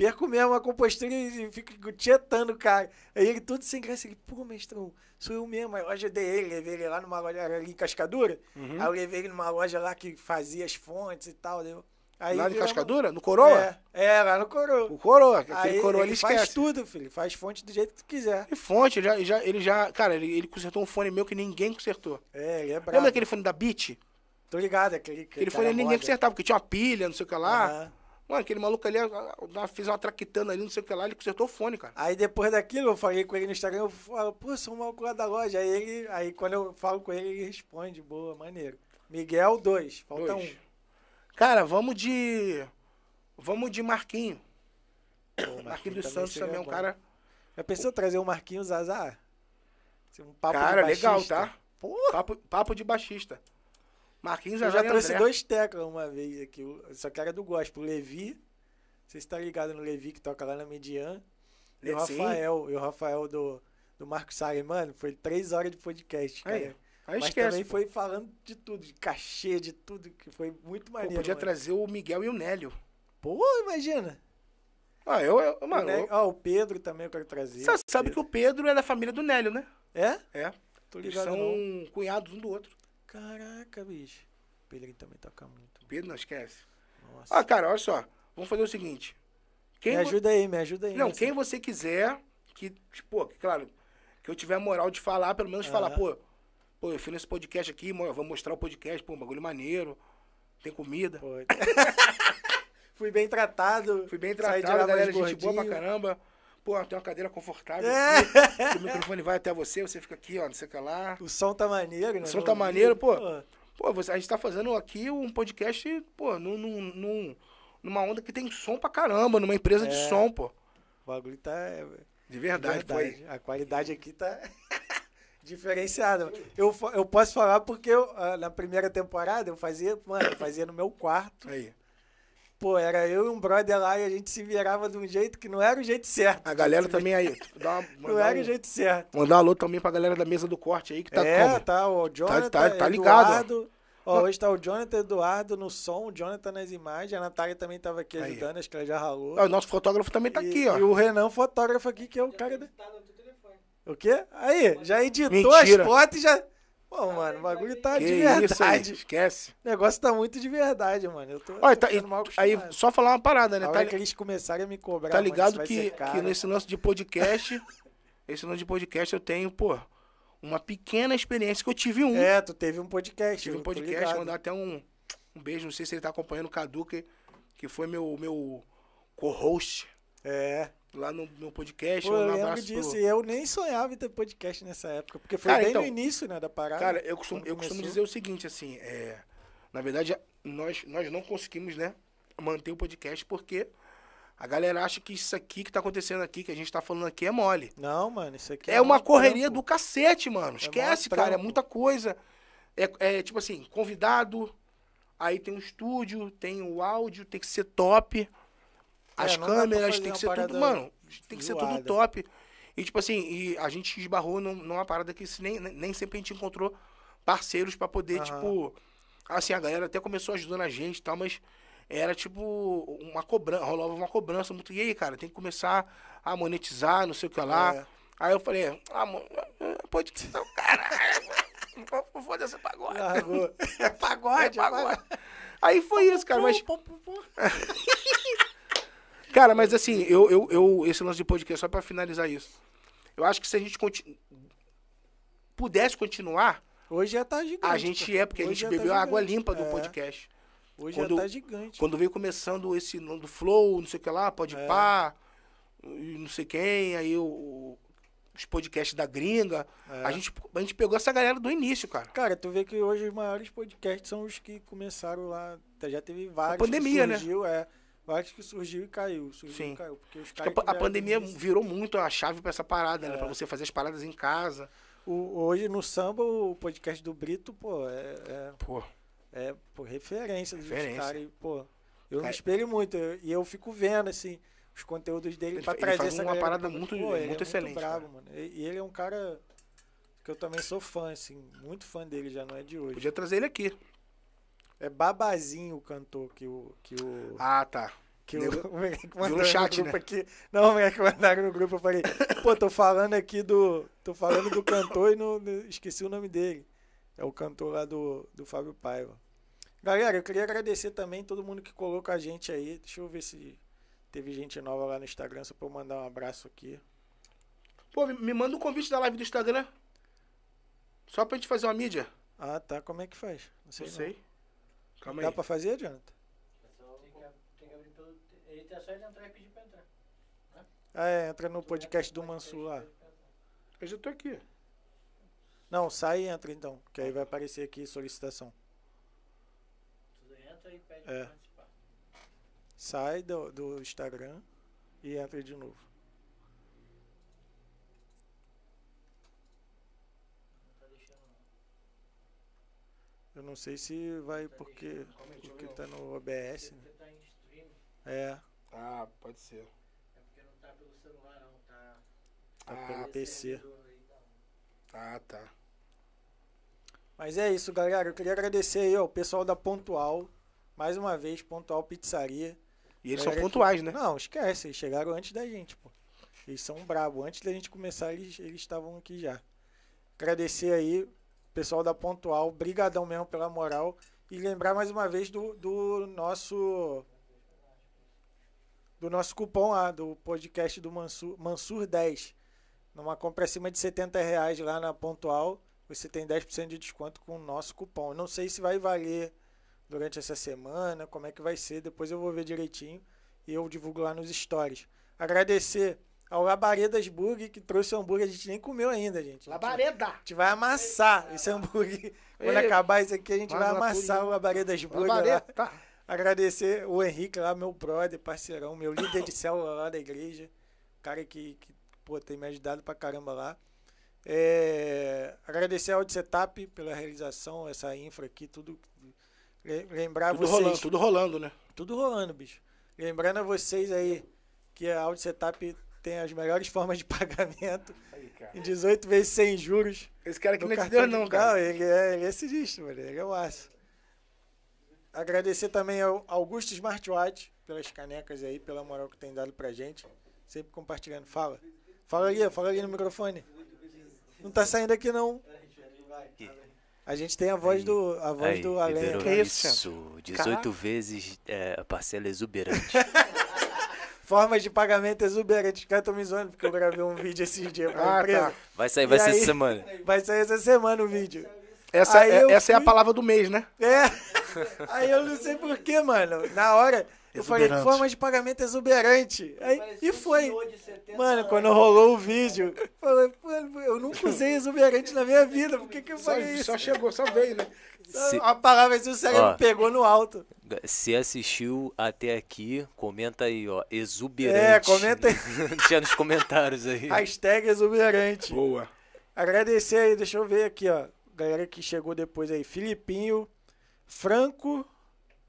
perco mesmo a compostura e fico tietando o cara. Aí ele todo sem graça, ele, pô, mestrão, sou eu mesmo. Aí eu ajudei ele, levei ele lá numa loja ali em Cascadura. Uhum. Aí eu levei ele numa loja lá que fazia as fontes e tal, deu Aí lá em Cascadura? Uma... No Coroa? É, é, lá no Coroa. O Coroa, aquele aí, Coroa ele esquece. faz tudo, filho. Faz fonte do jeito que tu quiser. E fonte, ele já, ele já, ele já cara, ele, ele, consertou um fone meu que ninguém consertou. É, ele é brabo. Lembra aquele fone da Beat? Tô ligado, aquele... Aquele fone ninguém consertava, porque tinha uma pilha, não sei o que lá. Uhum. Mano, aquele maluco ali fez uma traquitana ali, não sei o que lá, ele consertou o fone, cara. Aí depois daquilo, eu falei com ele no Instagram, eu falo, pô, sou o maluco lá da loja. Aí ele, aí quando eu falo com ele, ele responde, boa, maneiro. Miguel, dois, falta dois. um. Cara, vamos de. Vamos de Marquinho. Marquinho, Marquinho dos Santos também é um cara. Já pensou trazer o Marquinhos Azar? É um papo cara, de legal, tá? Pô. Papo, papo de baixista. Marquinhos, Eu já trouxe dois teclas uma vez aqui, só que era é do gospel. O Levi, você está ligado no Levi que toca lá na Median. E o Rafael, e o Rafael do, do Marcos Sari, mano, foi três horas de podcast, cara. Aí, aí Mas esquece, também pô. foi falando de tudo, de cachê, de tudo, que foi muito maneiro. Pô, podia mano. trazer o Miguel e o Nélio. Pô, imagina. Ah, eu, eu mano. O Nélio, Ah, o Pedro também eu quero trazer. Você sabe Pedro. que o Pedro é da família do Nélio, né? É? É. Eles são não. cunhados um do outro. Caraca, bicho. Pedrinho também toca muito. Pedro, não esquece. Nossa. Ah, cara, olha só. Vamos fazer o seguinte. Quem me ajuda vo... aí, me ajuda aí. Não, assim. quem você quiser, que, tipo, que, claro, que eu tiver a moral de falar, pelo menos ah. falar, pô, pô, eu fiz esse podcast aqui, vou mostrar o podcast, pô, um bagulho maneiro, tem comida. Fui bem tratado. Fui bem tratado, galera, gente boa pra caramba. Pô, tem uma cadeira confortável. É. Aqui, o microfone vai até você, você fica aqui, ó, não sei o que lá. O som tá maneiro, né? O som tá maneiro, pô. Pô, a gente tá fazendo aqui um podcast, pô, num, num, numa onda que tem som pra caramba, numa empresa é. de som, pô. O bagulho tá. É, é, de verdade, de verdade. A qualidade aqui tá diferenciada. Eu, eu posso falar porque eu, ah, na primeira temporada eu fazia, mano, eu fazia no meu quarto. Aí. Pô, era eu e um brother lá e a gente se virava de um jeito que não era o jeito certo. A galera também aí. Uma, não era um, o jeito certo. Mandar um alô também pra galera da mesa do corte aí que tá É, como? tá, o tá- tá- Jonathan, tá, tá, tá ligado. Eduardo, ó, hoje tá o Jonathan Eduardo no som, o Jonathan nas imagens, a Natália também tava aqui ajudando, aí. acho que ela já ralou. Ah, o nosso fotógrafo também tá e, aqui, ó. E o Renan, fotógrafo aqui, que é o já cara. Tá da... O quê? Aí, já editou Mentira. as fotos e já. Pô, mano, o bagulho tá que de verdade. Isso aí, esquece. O negócio tá muito de verdade, mano. Eu tô, Olha, tá, aí, só falar uma parada, né? A tá, que eles começarem a me cobrar. Tá ligado mano, que, que nesse lance de podcast, esse lance de podcast eu tenho, pô, uma pequena experiência que eu tive um. É, tu teve um podcast. Tive um podcast, mandar até um, um beijo, não sei se ele tá acompanhando o Cadu, que, que foi meu, meu co-host. É lá no meu podcast. Pô, eu um lembro disso. Pro... eu nem sonhava em ter podcast nessa época, porque foi cara, bem então, no início né, da parada. Cara, eu costumo, eu costumo dizer o seguinte, assim, é, na verdade, nós, nós não conseguimos, né, manter o podcast porque a galera acha que isso aqui que tá acontecendo aqui, que a gente tá falando aqui, é mole. Não, mano, isso aqui é. É uma correria do cacete, mano. É esquece, é cara, é muita coisa. É, é tipo assim, convidado, aí tem um estúdio, tem o áudio, tem que ser top. É, As é, câmeras tem que ser tudo, mano, tem que zoada. ser tudo top. E tipo assim, e a gente esbarrou numa parada que nem, nem sempre a gente encontrou parceiros para poder, tipo, assim, a galera até começou ajudando a gente e tal, mas era tipo uma cobrança, rolava uma cobrança muito, e aí, cara, tem que começar a monetizar, não sei o que lá. É. Aí eu falei, ah, mano, pode que não, caralho. Foda-se, é pagode. Largou. É, é pagode, é pagode. Aí foi isso, cara, mas. Cara, mas assim, eu, eu, eu esse lance de podcast, só para finalizar isso. Eu acho que se a gente continu... pudesse continuar. Hoje já tá gigante. A gente é, porque a gente tá bebeu tá a água limpa do é. podcast. Hoje quando, já tá gigante. Quando veio começando esse do Flow, não sei o que lá, pode é. pá, não sei quem, aí o, os podcasts da gringa. É. A, gente, a gente pegou essa galera do início, cara. Cara, tu vê que hoje os maiores podcasts são os que começaram lá. Já teve vários. A pandemia, né? surgiu, né? É. Acho que surgiu e caiu. Surgiu Sim. e caiu. Porque os caras a, a pandemia isso. virou muito a chave para essa parada, né? é. né? Pra você fazer as paradas em casa. O, hoje no samba, o podcast do Brito, pô, é. é pô. É, pô, referência, referência. dos caras. Pô, eu Cara... me espelho muito. Eu, e eu fico vendo, assim, os conteúdos dele ele, pra trazer ele faz essa uma galera, parada muito, pô, é muito, muito excelente. Muito bravo, mano. E, e ele é um cara que eu também sou fã, assim, muito fã dele, já não é de hoje. Podia trazer ele aqui. É Babazinho o cantor que o. Que o ah, tá. Que Deu, o, o moleque no chat, grupo né? aqui. Não, o moleque mandaram no grupo. Eu falei, pô, tô falando aqui do. Tô falando do cantor e não, esqueci o nome dele. É o cantor lá do, do Fábio Paiva. Galera, eu queria agradecer também todo mundo que colocou a gente aí. Deixa eu ver se teve gente nova lá no Instagram, só pra eu mandar um abraço aqui. Pô, me, me manda um convite da live do Instagram. Só pra gente fazer uma mídia. Ah, tá. Como é que faz? Não sei. Não sei. Não. Calma Dá para pra fazer, adianta? Tem que, abrir pelo. Ele tem tá só ele entrar e pedir pra entrar. Né? Ah, é, entra no podcast do Mansur lá. Eu já tô aqui. Não, sai e entra então, que aí vai aparecer aqui solicitação. Tu entra e pede É. pra participar. Sai do, do Instagram e entra de novo. Eu não sei se vai porque, porque tá no OBS. Né? É. é. Ah, pode ser. É tá pelo celular não, tá. tá ah. pelo PC. Ah, tá. Mas é isso, galera. Eu queria agradecer aí ao pessoal da Pontual. Mais uma vez, Pontual Pizzaria. E eles galera são pontuais, que... né? Não, esquece. Eles chegaram antes da gente, pô. Eles são brabo. Antes da gente começar, eles estavam aqui já. Agradecer aí Pessoal da Pontual, brigadão mesmo pela moral. E lembrar mais uma vez do, do nosso do nosso cupom lá, do podcast do Mansur, Mansur 10. Numa compra acima de 70 reais lá na Pontual, você tem 10% de desconto com o nosso cupom. Não sei se vai valer durante essa semana, como é que vai ser, depois eu vou ver direitinho e eu divulgo lá nos stories. Agradecer ao Labaredas Burger, que trouxe o hambúrguer, a gente nem comeu ainda, gente. Labareda! A gente vai amassar Ei, esse hambúrguer. Ei, Quando acabar isso aqui, a gente vai amassar o Labaredas Burger Labareda. lá. Agradecer o Henrique lá, meu brother, parceirão, meu líder de céu lá da igreja. Cara que, que pô, tem me ajudado pra caramba lá. É, agradecer ao Setup pela realização, essa infra aqui, tudo. Lembrar tudo vocês. Rolando, tudo rolando, né? Tudo rolando, bicho. Lembrando a vocês aí que a Audio Setup tem as melhores formas de pagamento. em 18 vezes sem juros. Esse cara que não é de Deus, não, cara. Ele é, ele é sinistro, mano. Ele é o aço. Agradecer também ao Augusto Smartwatch pelas canecas aí, pela moral que tem dado pra gente. Sempre compartilhando. Fala. Fala ali, fala ali no microfone. Não tá saindo aqui, não. A gente tem a voz aí, do, a voz aí, do Além. isso, 18 Caraca. vezes é, a parcela exuberante. formas de pagamento exuberantes. Os caras estão me zoando porque eu gravei um vídeo esses dias pra ah, tá. empresa. Tá. Vai sair, vai e aí, essa semana. Vai sair essa semana o vídeo. Essa, é, essa fui... é a palavra do mês, né? É. Aí eu não sei porquê, mano. Na hora, eu falei, forma de pagamento exuberante. Aí, e foi. Mano, quando rolou o vídeo, eu falei, Mano, eu nunca usei exuberante na minha vida. Por que, que eu falei só, isso? Só chegou, só veio, né? Se... A palavra assim, o cérebro ó, pegou no alto. Se assistiu até aqui, comenta aí, ó. Exuberante. É, comenta aí. Tinha nos comentários aí. Hashtag exuberante. Boa. Agradecer aí, deixa eu ver aqui, ó. Galera que chegou depois aí. Filipinho, Franco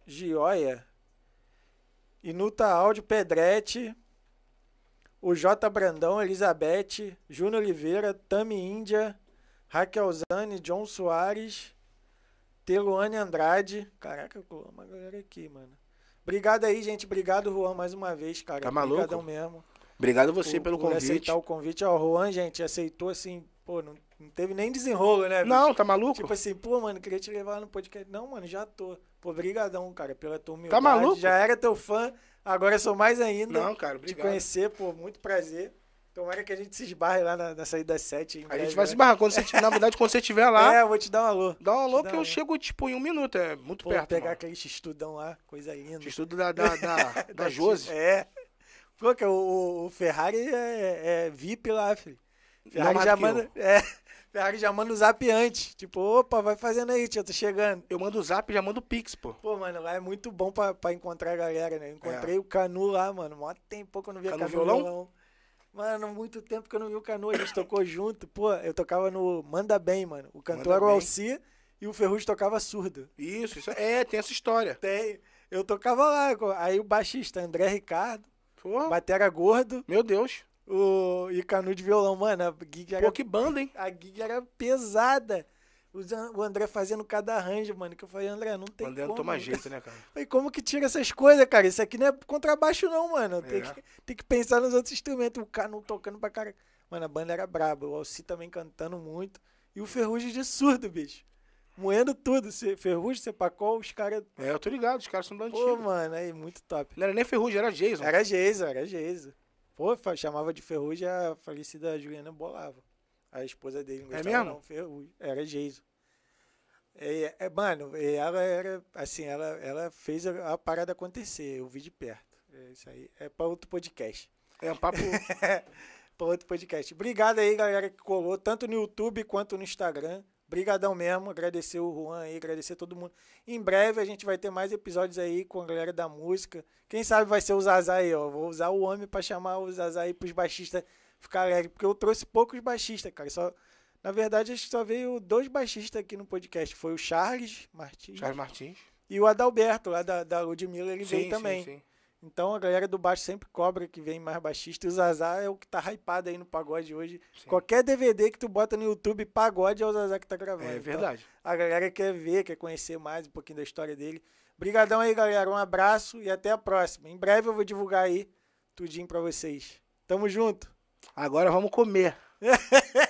Gioia. Inuta Áudio, Pedrete, o J. Brandão, Elizabeth, Júnior Oliveira, Tami Índia, Raquel Zani, John Soares, Teluane Andrade. Caraca, uma galera aqui, mano. Obrigado aí, gente. Obrigado, Juan, mais uma vez, cara. Tá maluco? Obrigadão mesmo. Obrigado você por, pelo por convite. aceitar o convite. Ó, o Juan, gente, aceitou assim, pô, não, não teve nem desenrolo, né? Bicho? Não, tá maluco? Tipo assim, pô, mano, queria te levar no podcast. Não, mano, já tô. Pô, brigadão, cara, pela tua humildade. Tá maluco? Já era teu fã, agora sou mais ainda. Não, cara, obrigado. Te conhecer, pô, muito prazer. Tomara que a gente se esbarre lá na, na saída 7. a gente vai né? se esbarrar. Quando você, na verdade, quando você estiver lá. É, eu vou te dar um alô. Dá um alô que um eu chego, tipo, em um minuto. É muito pô, perto. pegar mano. aquele estudão lá, coisa linda. Estudo da, da, da, da, Josi. É. Pô, que o, o Ferrari é, é, é VIP lá, filho. Ferrari já manda. É. Ferrari já manda o zap antes. Tipo, opa, vai fazendo aí, tio, eu tô chegando. Eu mando o zap e já mando o Pix, pô. Pô, mano, lá é muito bom pra, pra encontrar a galera, né? Eu encontrei é. o Canu lá, mano. Mó tempo que eu não via Canu, Canu violão? violão. Mano, muito tempo que eu não vi o Canu, a gente tocou junto. Pô, eu tocava no Manda Bem, mano. O cantor Manda era o Alci e o Ferrugem tocava surdo. Isso, isso é, tem essa história. Tem. Eu tocava lá, aí o baixista André Ricardo, Pô. batera gordo. Meu Deus. O, e Canu de violão, mano, a gig era. Pô, que banda, hein? A gig era pesada. O André fazendo cada arranjo, mano. Que eu falei, André, não tem André como. André não toma jeito, né, cara? Falei, como que tira essas coisas, cara? Isso aqui não é contrabaixo, não, mano. É. Tem, que, tem que pensar nos outros instrumentos. O Canu tocando pra cara. Mano, a banda era braba. O Alci também cantando muito. E o Ferrugem de surdo, bicho. Moendo tudo. Ferrugem, Cepacol, os caras. É, eu tô ligado, os caras são bandidos. Pô, mano, aí, muito top. Não era nem Ferrugem, era Jason. Era Jason, era Jason. Pô, chamava de Ferrugem a falecida Juliana Bolava. A esposa dele não é mesmo? não, Ferrugem. Era Geiso. É, é, mano, é, ela era assim, ela, ela fez a, a parada acontecer, eu vi de perto. É isso aí. É para outro podcast. É um papo. para outro podcast. Obrigado aí, galera, que colou, tanto no YouTube quanto no Instagram. Brigadão mesmo, agradecer o Juan aí, agradecer todo mundo. Em breve a gente vai ter mais episódios aí com a galera da música. Quem sabe vai ser o Zazá aí, ó. Vou usar o homem para chamar o Zazá aí pros baixistas ficar alegre, porque eu trouxe poucos baixistas, cara. Só na verdade, acho que só veio dois baixistas aqui no podcast. Foi o Charles Martins. Charles Martins. E o Adalberto, lá da, da Ludmilla, ele sim, veio também. Sim, sim. Então a galera do baixo sempre cobra que vem mais baixista. E o Zazá é o que tá hypado aí no pagode hoje. Sim. Qualquer DVD que tu bota no YouTube, pagode é o Zazá que tá gravando. É então, verdade. Então, a galera quer ver, quer conhecer mais um pouquinho da história dele. Brigadão aí, galera. Um abraço e até a próxima. Em breve eu vou divulgar aí tudinho pra vocês. Tamo junto. Agora vamos comer.